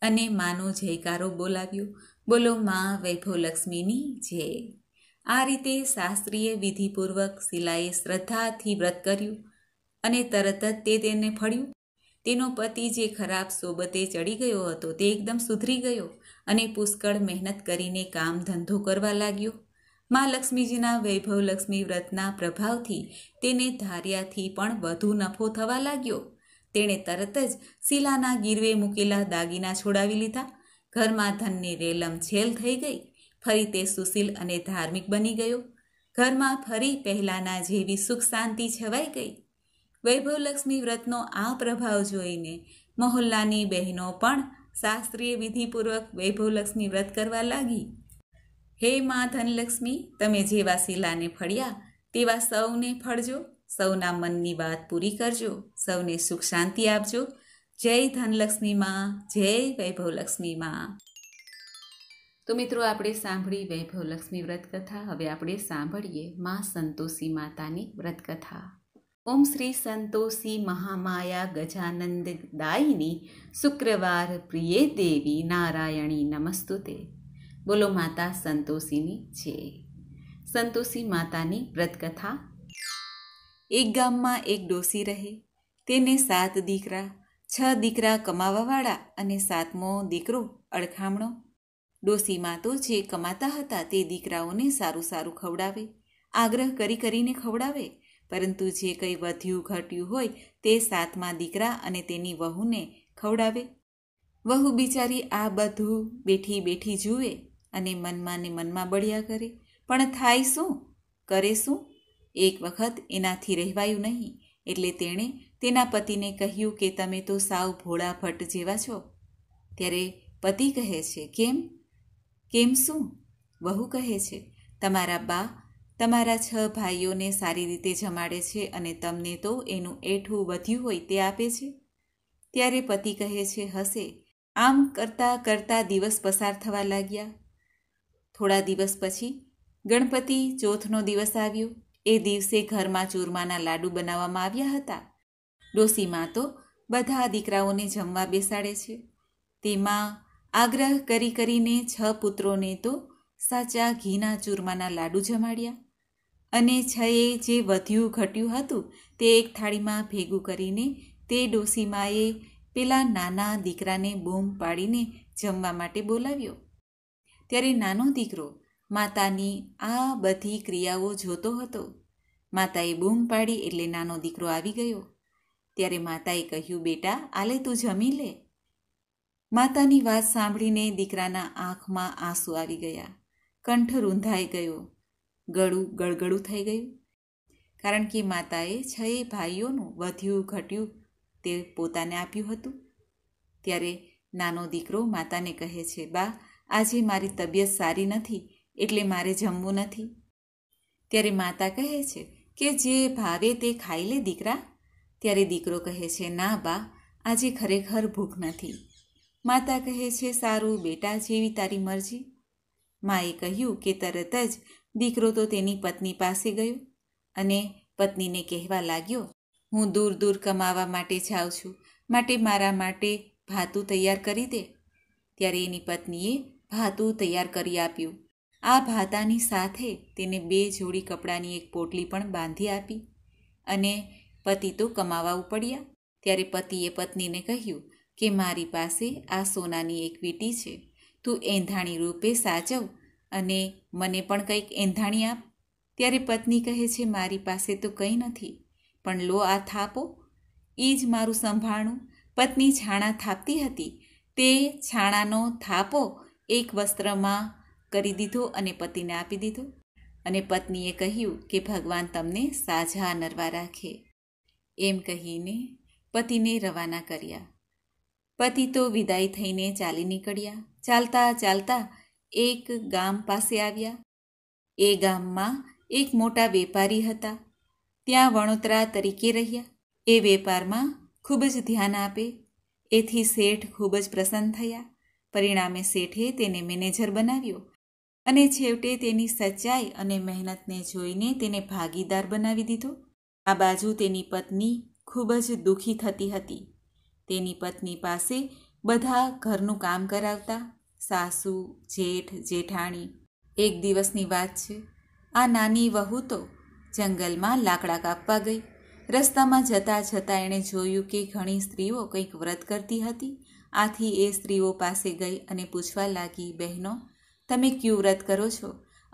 અને માનો જયકારો બોલાવ્યો બોલો મા વૈભવ લક્ષ્મીની જય આ રીતે શાસ્ત્રીએ વિધિપૂર્વક શિલાએ શ્રદ્ધાથી વ્રત કર્યું અને તરત જ તે તેને ફળ્યું તેનો પતિ જે ખરાબ સોબતે ચડી ગયો હતો તે એકદમ સુધરી ગયો અને પુષ્કળ મહેનત કરીને કામ ધંધો કરવા લાગ્યો માં લક્ષ્મીજીના વૈભવ લક્ષ્મી વ્રતના પ્રભાવથી તેને ધાર્યાથી પણ વધુ નફો થવા લાગ્યો તેણે તરત જ શિલાના ગીરવે મૂકેલા દાગીના છોડાવી લીધા ઘરમાં ધનની રેલમ છેલ થઈ ગઈ ફરી તે સુશીલ અને ધાર્મિક બની ગયો ઘરમાં ફરી પહેલાંના જેવી સુખ શાંતિ છવાઈ ગઈ વૈભવલક્ષ્મી વ્રતનો આ પ્રભાવ જોઈને મહોલ્લાની બહેનો પણ શાસ્ત્રીય વિધિપૂર્વક વૈભવલક્ષ્મી વ્રત કરવા લાગી હે મા ધનલક્ષ્મી તમે જેવા શિલાને ફળ્યા તેવા સૌને ફળજો સૌના મનની વાત પૂરી કરજો સૌને સુખ શાંતિ આપજો જય ધનલક્ષ્મી માં જય વૈભવલક્ષ્મી માં તો મિત્રો આપણે સાંભળી વૈભવ લક્ષ્મી વ્રતકથા હવે આપણે સાંભળીએ મા સંતોષી માતાની વ્રતકથા ઓમ શ્રી સંતોષી મહામાયા ગજાનંદ દાયિની શુક્રવાર પ્રિય દેવી નારાયણી નમસ્તુતે બોલો માતા સંતોષીની છે સંતોષી માતાની વ્રતકથા એક ગામમાં એક ડોસી રહે તેને સાત દીકરા છ દીકરા કમાવાવાળા અને સાતમો દીકરો અડખામણો ડોસીમાં તો જે કમાતા હતા તે દીકરાઓને સારું સારું ખવડાવે આગ્રહ કરી કરીને ખવડાવે પરંતુ જે કંઈ વધ્યું ઘટ્યું હોય તે સાતમાં દીકરા અને તેની વહુને ખવડાવે વહુ બિચારી આ બધું બેઠી બેઠી જુએ અને મનમાં ને મનમાં બળ્યા કરે પણ થાય શું કરે શું એક વખત એનાથી રહેવાયું નહીં એટલે તેણે તેના પતિને કહ્યું કે તમે તો સાવ ભોળા ભટ્ટ જેવા છો ત્યારે પતિ કહે છે કેમ કેમ શું બહુ કહે છે તમારા બા તમારા છ ભાઈઓને સારી રીતે જમાડે છે અને તમને તો એનું એઠું વધ્યું હોય તે આપે છે ત્યારે પતિ કહે છે હશે આમ કરતાં કરતાં દિવસ પસાર થવા લાગ્યા થોડા દિવસ પછી ગણપતિ ચોથનો દિવસ આવ્યો એ દિવસે ઘરમાં ચૂરમાના લાડુ બનાવવામાં આવ્યા હતા ડોસીમાં તો બધા દીકરાઓને જમવા બેસાડે છે તેમાં આગ્રહ કરી કરીને છ પુત્રોને તો સાચા ઘીના ચૂરમાના લાડુ જમાડ્યા અને છએ જે વધ્યું ઘટ્યું હતું તે એક થાળીમાં ભેગું કરીને તે ડોસીમાએ પેલા નાના દીકરાને બૂમ પાડીને જમવા માટે બોલાવ્યો ત્યારે નાનો દીકરો માતાની આ બધી ક્રિયાઓ જોતો હતો માતાએ બૂમ પાડી એટલે નાનો દીકરો આવી ગયો ત્યારે માતાએ કહ્યું બેટા આલે તું જમી લે માતાની વાત સાંભળીને દીકરાના આંખમાં આંસુ આવી ગયા કંઠ રૂંધાઈ ગયો ગળું ગળગળું થઈ ગયું કારણ કે માતાએ છએ ભાઈઓનું વધ્યું ઘટ્યું તે પોતાને આપ્યું હતું ત્યારે નાનો દીકરો માતાને કહે છે બા આજે મારી તબિયત સારી નથી એટલે મારે જમવું નથી ત્યારે માતા કહે છે કે જે ભાવે તે ખાઈ લે દીકરા ત્યારે દીકરો કહે છે ના બા આજે ખરેખર ભૂખ નથી માતા કહે છે સારું બેટા જેવી તારી મરજી માએ કહ્યું કે તરત જ દીકરો તો તેની પત્ની પાસે ગયો અને પત્નીને કહેવા લાગ્યો હું દૂર દૂર કમાવા માટે જાઉં છું માટે મારા માટે ભાતું તૈયાર કરી દે ત્યારે એની પત્નીએ ભાતું તૈયાર કરી આપ્યું આ ભાતાની સાથે તેને બે જોડી કપડાની એક પોટલી પણ બાંધી આપી અને પતિ તો કમાવા ઉપડ્યા ત્યારે પતિએ પત્નીને કહ્યું કે મારી પાસે આ સોનાની એક વીટી છે તું એંધાણી રૂપે સાચવ અને મને પણ કંઈક એંધાણી આપ ત્યારે પત્ની કહે છે મારી પાસે તો કંઈ નથી પણ લો આ થાપો એ જ મારું સંભાળણું પત્ની છાણા થાપતી હતી તે છાણાનો થાપો એક વસ્ત્રમાં કરી દીધો અને પતિને આપી દીધો અને પત્નીએ કહ્યું કે ભગવાન તમને સાજા નરવા રાખે એમ કહીને પતિને રવાના કર્યા પતિ તો વિદાય થઈને ચાલી નીકળ્યા ચાલતા ચાલતા એક ગામ પાસે આવ્યા એ ગામમાં એક મોટા વેપારી હતા ત્યાં વણોતરા તરીકે રહ્યા એ વેપારમાં ખૂબ જ ધ્યાન આપે એથી શેઠ ખૂબ જ પ્રસન્ન થયા પરિણામે શેઠે તેને મેનેજર બનાવ્યો અને છેવટે તેની સચ્ચાઈ અને મહેનતને જોઈને તેને ભાગીદાર બનાવી દીધો આ બાજુ તેની પત્ની ખૂબ જ દુઃખી થતી હતી તેની પત્ની પાસે બધા ઘરનું કામ કરાવતા સાસુ જેઠ જેઠાણી એક દિવસની વાત છે આ નાની વહુ તો જંગલમાં લાકડા કાપવા ગઈ રસ્તામાં જતાં જતાં એણે જોયું કે ઘણી સ્ત્રીઓ કંઈક વ્રત કરતી હતી આથી એ સ્ત્રીઓ પાસે ગઈ અને પૂછવા લાગી બહેનો તમે ક્યું વ્રત કરો છો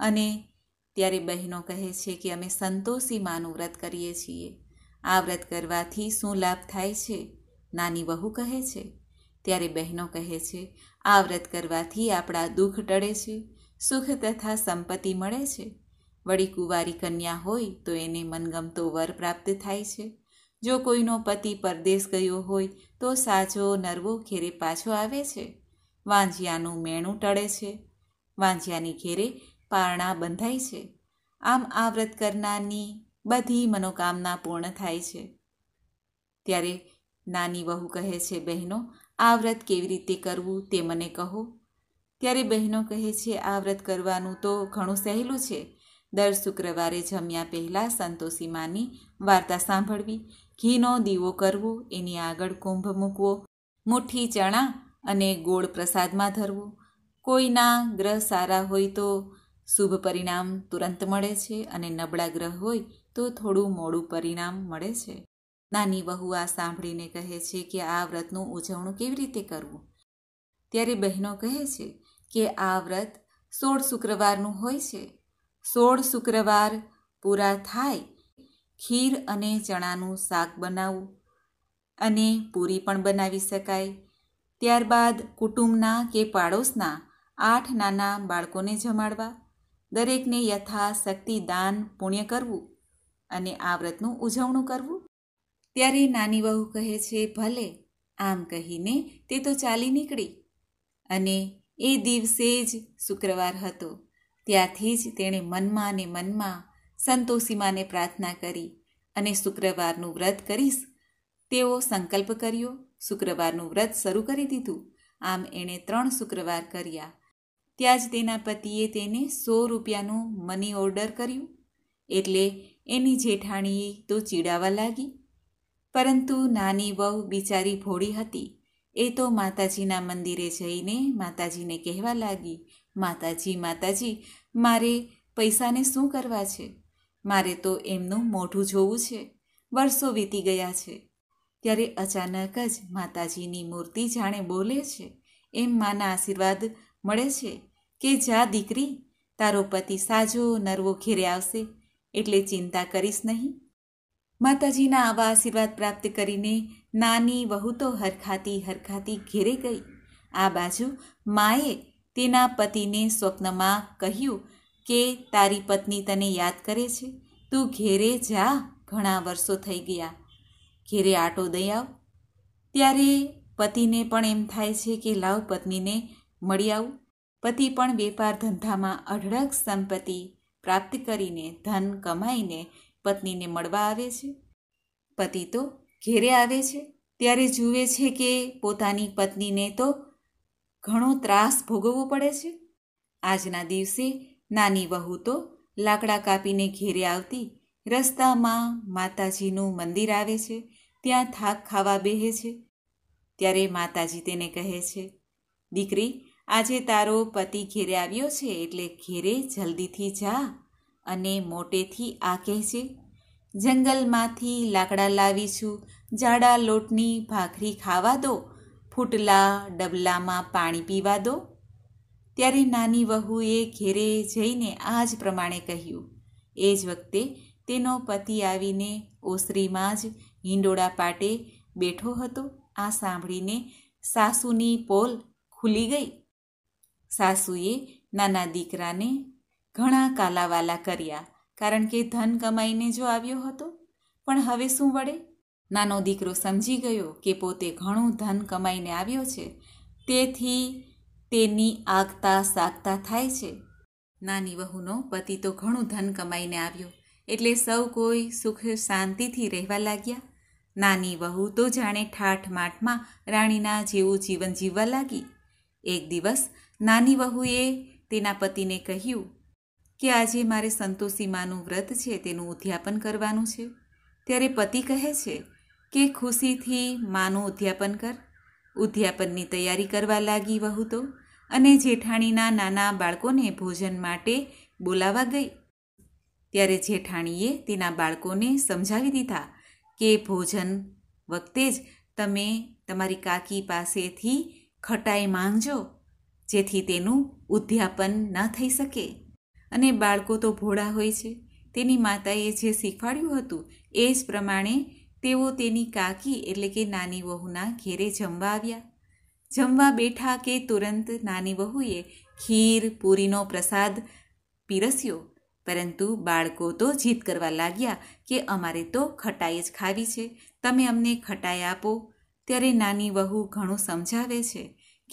અને ત્યારે બહેનો કહે છે કે અમે સંતોષી માનું વ્રત કરીએ છીએ આ વ્રત કરવાથી શું લાભ થાય છે નાની વહુ કહે છે ત્યારે બહેનો કહે છે આ વ્રત કરવાથી આપણા દુઃખ ટળે છે સુખ તથા સંપત્તિ મળે છે વળી કુંવારી કન્યા હોય તો એને મનગમતો વર પ્રાપ્ત થાય છે જો કોઈનો પતિ પરદેશ ગયો હોય તો સાજો નરવો ઘેરે પાછો આવે છે વાંજિયાનું મેણું ટળે છે વાંજિયાની ઘેરે પારણા બંધાય છે આમ આ વ્રત કરનારની બધી મનોકામના પૂર્ણ થાય છે ત્યારે નાની વહુ કહે છે બહેનો આ વ્રત કેવી રીતે કરવું તે મને કહો ત્યારે બહેનો કહે છે આ વ્રત કરવાનું તો ઘણું સહેલું છે દર શુક્રવારે જમ્યા પહેલાં સંતોષી માની વાર્તા સાંભળવી ઘીનો દીવો કરવો એની આગળ કુંભ મૂકવો મુઠ્ઠી ચણા અને ગોળ પ્રસાદમાં ધરવો કોઈના ગ્રહ સારા હોય તો શુભ પરિણામ તુરંત મળે છે અને નબળા ગ્રહ હોય તો થોડું મોડું પરિણામ મળે છે નાની વહુ આ સાંભળીને કહે છે કે આ વ્રતનું ઉજવણું કેવી રીતે કરવું ત્યારે બહેનો કહે છે કે આ વ્રત સોળ શુક્રવારનું હોય છે સોળ શુક્રવાર પૂરા થાય ખીર અને ચણાનું શાક બનાવવું અને પૂરી પણ બનાવી શકાય ત્યારબાદ કુટુંબના કે પાડોશના આઠ નાના બાળકોને જમાડવા દરેકને યથાશક્તિ દાન પુણ્ય કરવું અને આ વ્રતનું ઉજવણું કરવું ત્યારે નાની વહુ કહે છે ભલે આમ કહીને તે તો ચાલી નીકળી અને એ દિવસે જ શુક્રવાર હતો ત્યાંથી જ તેણે મનમાં ને મનમાં સંતોષીમાને પ્રાર્થના કરી અને શુક્રવારનું વ્રત કરીશ તેવો સંકલ્પ કર્યો શુક્રવારનું વ્રત શરૂ કરી દીધું આમ એણે ત્રણ શુક્રવાર કર્યા ત્યાં જ તેના પતિએ તેને સો રૂપિયાનું મની ઓર્ડર કર્યું એટલે એની જેઠાણી તો ચીડાવા લાગી પરંતુ નાની વહુ બિચારી ભોળી હતી એ તો માતાજીના મંદિરે જઈને માતાજીને કહેવા લાગી માતાજી માતાજી મારે પૈસાને શું કરવા છે મારે તો એમનું મોઢું જોવું છે વર્ષો વીતી ગયા છે ત્યારે અચાનક જ માતાજીની મૂર્તિ જાણે બોલે છે એમ માના આશીર્વાદ મળે છે કે જા દીકરી તારો પતિ સાજો નરવો ઘેરે આવશે એટલે ચિંતા કરીશ નહીં માતાજીના આવા આશીર્વાદ પ્રાપ્ત કરીને નાની વહુ તો હરખાતી હરખાતી ઘેરે ગઈ આ બાજુ માએ તેના પતિને સ્વપ્નમાં કહ્યું કે તારી પત્ની તને યાદ કરે છે તું ઘેરે જા ઘણા વર્ષો થઈ ગયા ઘેરે આટો દઈ આવ ત્યારે પતિને પણ એમ થાય છે કે લાવ પત્નીને મળી આવું પતિ પણ વેપાર ધંધામાં અઢળક સંપત્તિ પ્રાપ્ત કરીને ધન કમાઈને પત્નીને મળવા આવે છે પતિ તો ઘેરે આવે છે ત્યારે જુએ છે કે પોતાની પત્નીને તો ઘણો ત્રાસ ભોગવવો પડે છે આજના દિવસે નાની વહુ તો લાકડા કાપીને ઘેરે આવતી રસ્તામાં માતાજીનું મંદિર આવે છે ત્યાં થાક ખાવા બેહે છે ત્યારે માતાજી તેને કહે છે દીકરી આજે તારો પતિ ઘેરે આવ્યો છે એટલે ઘેરે જલ્દીથી જા અને મોટેથી આ કહેજે જંગલમાંથી લાકડા લાવી છું જાડા લોટની ભાખરી ખાવા દો ફૂટલા ડબલામાં પાણી પીવા દો ત્યારે નાની વહુએ ઘેરે જઈને આ જ પ્રમાણે કહ્યું એ જ વખતે તેનો પતિ આવીને ઓસરીમાં જ હિંડોળા પાટે બેઠો હતો આ સાંભળીને સાસુની પોલ ખુલી ગઈ સાસુએ નાના દીકરાને ઘણા કાલાવાલા કર્યા કારણ કે ધન કમાઈને જો આવ્યો હતો પણ હવે શું વળે નાનો દીકરો સમજી ગયો કે પોતે ઘણું ધન કમાઈને આવ્યો છે તેથી તેની આગતા સાગતા થાય છે નાની વહુનો પતિ તો ઘણું ધન કમાઈને આવ્યો એટલે સૌ કોઈ સુખ શાંતિથી રહેવા લાગ્યા નાની વહુ તો જાણે ઠાઠ માઠમાં રાણીના જેવું જીવન જીવવા લાગી એક દિવસ નાની વહુએ તેના પતિને કહ્યું કે આજે મારે સંતોષીમાનું વ્રત છે તેનું ઉદ્યાપન કરવાનું છે ત્યારે પતિ કહે છે કે ખુશીથી માનું ઉદ્યાપન કર ઉદ્યાપનની તૈયારી કરવા લાગી વહુ તો અને જેઠાણીના નાના બાળકોને ભોજન માટે બોલાવા ગઈ ત્યારે જેઠાણીએ તેના બાળકોને સમજાવી દીધા કે ભોજન વખતે જ તમે તમારી કાકી પાસેથી ખટાઈ માંગજો જેથી તેનું ઉદ્યાપન ન થઈ શકે અને બાળકો તો ભોળા હોય છે તેની માતાએ જે શીખવાડ્યું હતું એ જ પ્રમાણે તેઓ તેની કાકી એટલે કે નાની વહુના ઘેરે જમવા આવ્યા જમવા બેઠા કે તુરંત નાની વહુએ ખીર પૂરીનો પ્રસાદ પીરસ્યો પરંતુ બાળકો તો જીદ કરવા લાગ્યા કે અમારે તો ખટાઈ જ ખાવી છે તમે અમને ખટાઈ આપો ત્યારે નાની વહુ ઘણું સમજાવે છે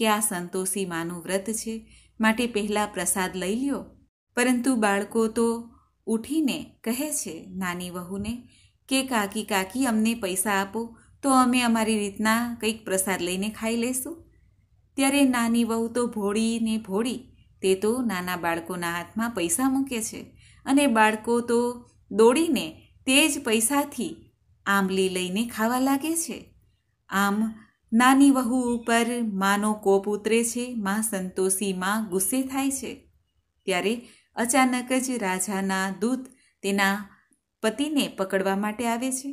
કે આ સંતોષી માનું વ્રત છે માટે પહેલાં પ્રસાદ લઈ લ્યો પરંતુ બાળકો તો ઉઠીને કહે છે નાની વહુને કે કાકી કાકી અમને પૈસા આપો તો અમે અમારી રીતના કંઈક પ્રસાદ લઈને ખાઈ લઈશું ત્યારે નાની વહુ તો ભોળીને ભોળી તે તો નાના બાળકોના હાથમાં પૈસા મૂકે છે અને બાળકો તો દોડીને તે જ પૈસાથી આંબલી લઈને ખાવા લાગે છે આમ નાની વહુ ઉપર માનો કોપ ઉતરે છે માં સંતોષી માં ગુસ્સે થાય છે ત્યારે અચાનક જ રાજાના દૂત તેના પતિને પકડવા માટે આવે છે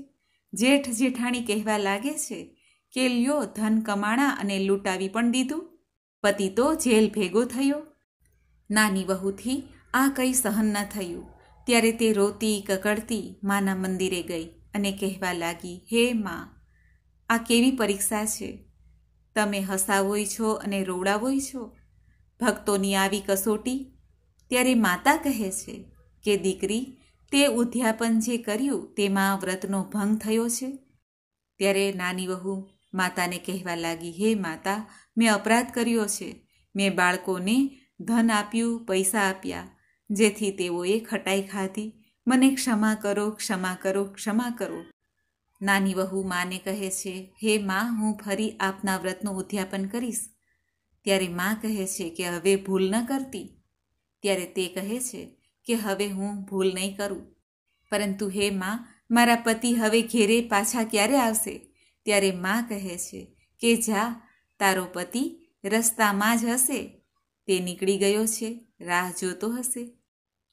જેઠ જેઠાણી કહેવા લાગે છે કે લ્યો ધન કમાણા અને લૂંટાવી પણ દીધું પતિ તો જેલ ભેગો થયો નાની વહુથી આ કંઈ સહન ન થયું ત્યારે તે રોતી કકડતી માના મંદિરે ગઈ અને કહેવા લાગી હે માં આ કેવી પરીક્ષા છે તમે હસાવોય છો અને રોવડાવોય છો ભક્તોની આવી કસોટી ત્યારે માતા કહે છે કે દીકરી તે ઉદ્યાપન જે કર્યું તેમાં વ્રતનો ભંગ થયો છે ત્યારે નાની વહુ માતાને કહેવા લાગી હે માતા મેં અપરાધ કર્યો છે મેં બાળકોને ધન આપ્યું પૈસા આપ્યા જેથી તેઓએ ખટાઈ ખાધી મને ક્ષમા કરો ક્ષમા કરો ક્ષમા કરો નાની વહુ માને કહે છે હે માં હું ફરી આપના વ્રતનું ઉદ્યાપન કરીશ ત્યારે માં કહે છે કે હવે ભૂલ ન કરતી ત્યારે તે કહે છે કે હવે હું ભૂલ નહીં કરું પરંતુ હે માં મારા પતિ હવે ઘેરે પાછા ક્યારે આવશે ત્યારે માં કહે છે કે જા તારો પતિ રસ્તામાં જ હશે તે નીકળી ગયો છે રાહ જોતો હશે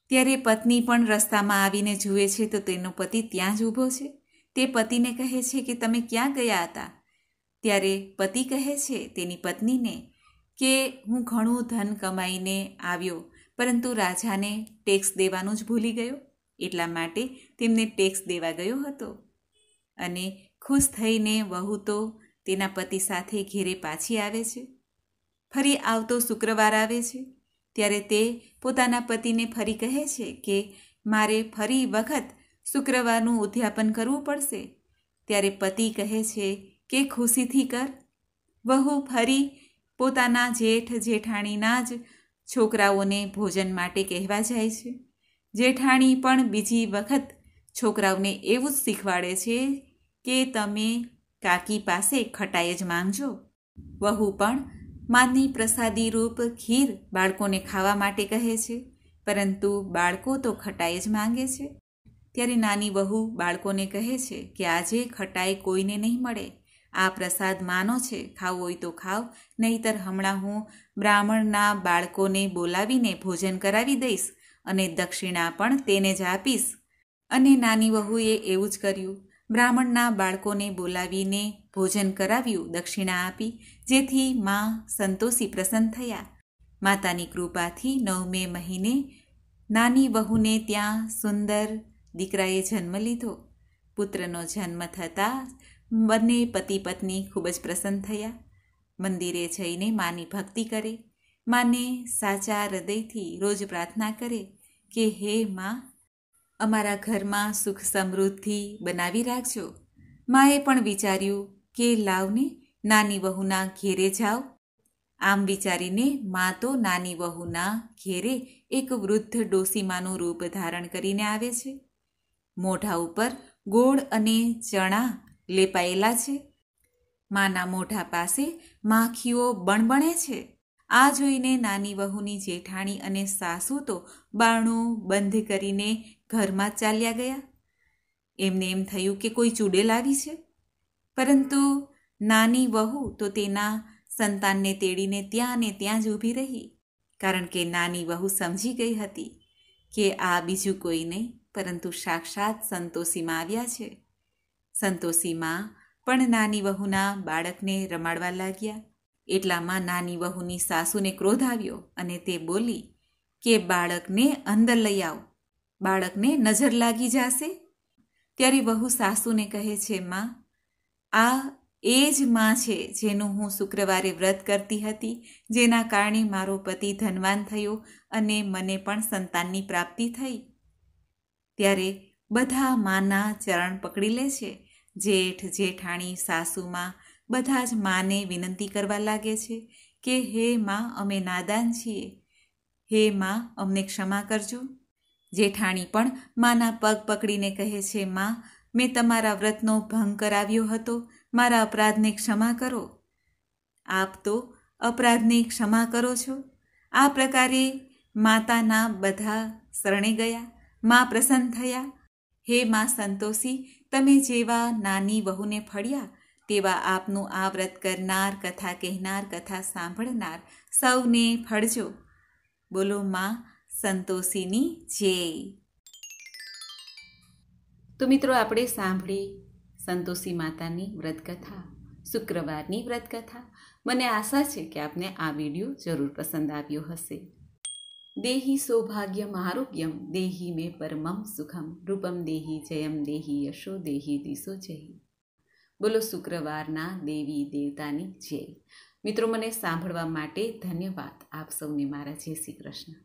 ત્યારે પત્ની પણ રસ્તામાં આવીને જુએ છે તો તેનો પતિ ત્યાં જ ઊભો છે તે પતિને કહે છે કે તમે ક્યાં ગયા હતા ત્યારે પતિ કહે છે તેની પત્નીને કે હું ઘણું ધન કમાઈને આવ્યો પરંતુ રાજાને ટેક્સ દેવાનું જ ભૂલી ગયો એટલા માટે તેમને ટેક્સ દેવા ગયો હતો અને ખુશ થઈને વહુ તો તેના પતિ સાથે ઘેરે પાછી આવે છે ફરી આવતો શુક્રવાર આવે છે ત્યારે તે પોતાના પતિને ફરી કહે છે કે મારે ફરી વખત શુક્રવારનું ઉદ્યાપન કરવું પડશે ત્યારે પતિ કહે છે કે ખુશીથી કર વહુ ફરી પોતાના જેઠ જેઠાણીના જ છોકરાઓને ભોજન માટે કહેવા જાય છે જેઠાણી પણ બીજી વખત છોકરાઓને એવું જ શીખવાડે છે કે તમે કાકી પાસે ખટાઈ જ માંગજો વહુ પણ માની પ્રસાદી રૂપ ખીર બાળકોને ખાવા માટે કહે છે પરંતુ બાળકો તો ખટાઈ જ માંગે છે ત્યારે નાની વહુ બાળકોને કહે છે કે આજે ખટાઈ કોઈને નહીં મળે આ પ્રસાદ માનો છે ખાવો હોય તો ખાવ નહીતર હમણાં હું બ્રાહ્મણના બાળકોને બોલાવીને ભોજન કરાવી દઈશ અને દક્ષિણા પણ તેને જ આપીશ અને નાની વહુએ એવું જ કર્યું બ્રાહ્મણના બાળકોને બોલાવીને ભોજન કરાવ્યું દક્ષિણા આપી જેથી મા સંતોષી પ્રસન્ન થયા માતાની કૃપાથી નવમે મહિને નાની વહુને ત્યાં સુંદર દીકરાએ જન્મ લીધો પુત્રનો જન્મ થતાં બંને પતિ પત્ની ખૂબ જ પ્રસન્ન થયા મંદિરે જઈને માની ભક્તિ કરે માને સાચા હૃદયથી રોજ પ્રાર્થના કરે કે હે માં અમારા ઘરમાં સુખ સમૃદ્ધિ બનાવી રાખજો માએ પણ વિચાર્યું કે લાવને નાની વહુના ઘેરે જાઓ આમ વિચારીને મા તો નાની વહુના ઘેરે એક વૃદ્ધ ડોસીમાનું રૂપ ધારણ કરીને આવે છે મોઢા ઉપર ગોળ અને ચણા લેપાયેલા છે માના મોઢા પાસે માખીઓ બણબણે છે આ જોઈને નાની વહુની જેઠાણી અને સાસુ તો બારણું બંધ કરીને ઘરમાં ચાલ્યા ગયા એમને એમ થયું કે કોઈ ચૂડેલ આવી છે પરંતુ નાની વહુ તો તેના સંતાનને તેડીને ત્યાં ને ત્યાં જ ઊભી રહી કારણ કે નાની વહુ સમજી ગઈ હતી કે આ બીજું કોઈ નહીં પરંતુ સાક્ષાત સંતોષીમાં આવ્યા છે સંતોષીમાં પણ નાની વહુના બાળકને રમાડવા લાગ્યા એટલામાં નાની વહુની સાસુને ક્રોધ આવ્યો અને તે બોલી કે બાળકને અંદર લઈ આવો બાળકને નજર લાગી જશે ત્યારે વહુ સાસુને કહે છે માં આ એ જ માં છે જેનું હું શુક્રવારે વ્રત કરતી હતી જેના કારણે મારો પતિ ધનવાન થયો અને મને પણ સંતાનની પ્રાપ્તિ થઈ ત્યારે બધા માના ચરણ પકડી લે છે જેઠ જેઠાણી સાસુમાં બધા જ માને વિનંતી કરવા લાગે છે કે હે માં અમે નાદાન છીએ હે માં અમને ક્ષમા કરજો જેઠાણી પણ માના પગ પકડીને કહે છે માં મેં તમારા વ્રતનો ભંગ કરાવ્યો હતો મારા અપરાધને ક્ષમા કરો આપ તો અપરાધને ક્ષમા કરો છો આ પ્રકારે માતાના બધા શરણે ગયા મા પ્રસન્ન થયા હે માં સંતોષી તમે જેવા નાની વહુને ફળ્યા તેવા આપનું આ વ્રત કરનાર કથા કહેનાર કથા સાંભળનાર સૌને ફળજો બોલો મા સંતોષીની જય તો મિત્રો આપણે સાંભળી સંતોષી માતાની વ્રતકથા શુક્રવારની વ્રતકથા મને આશા છે કે આપને આ વિડીયો જરૂર પસંદ આવ્યો હશે દેહી સૌભાગ્યમ આરોગ્યમ દેહી મે પરમમ સુખમ રૂપમ દેહી જયમ દેહી યશો દેહી દિશો જય બોલો શુક્રવારના દેવી દેવતાની જય મિત્રો મને સાંભળવા માટે ધન્યવાદ આપ સૌને મારા જય શ્રી કૃષ્ણ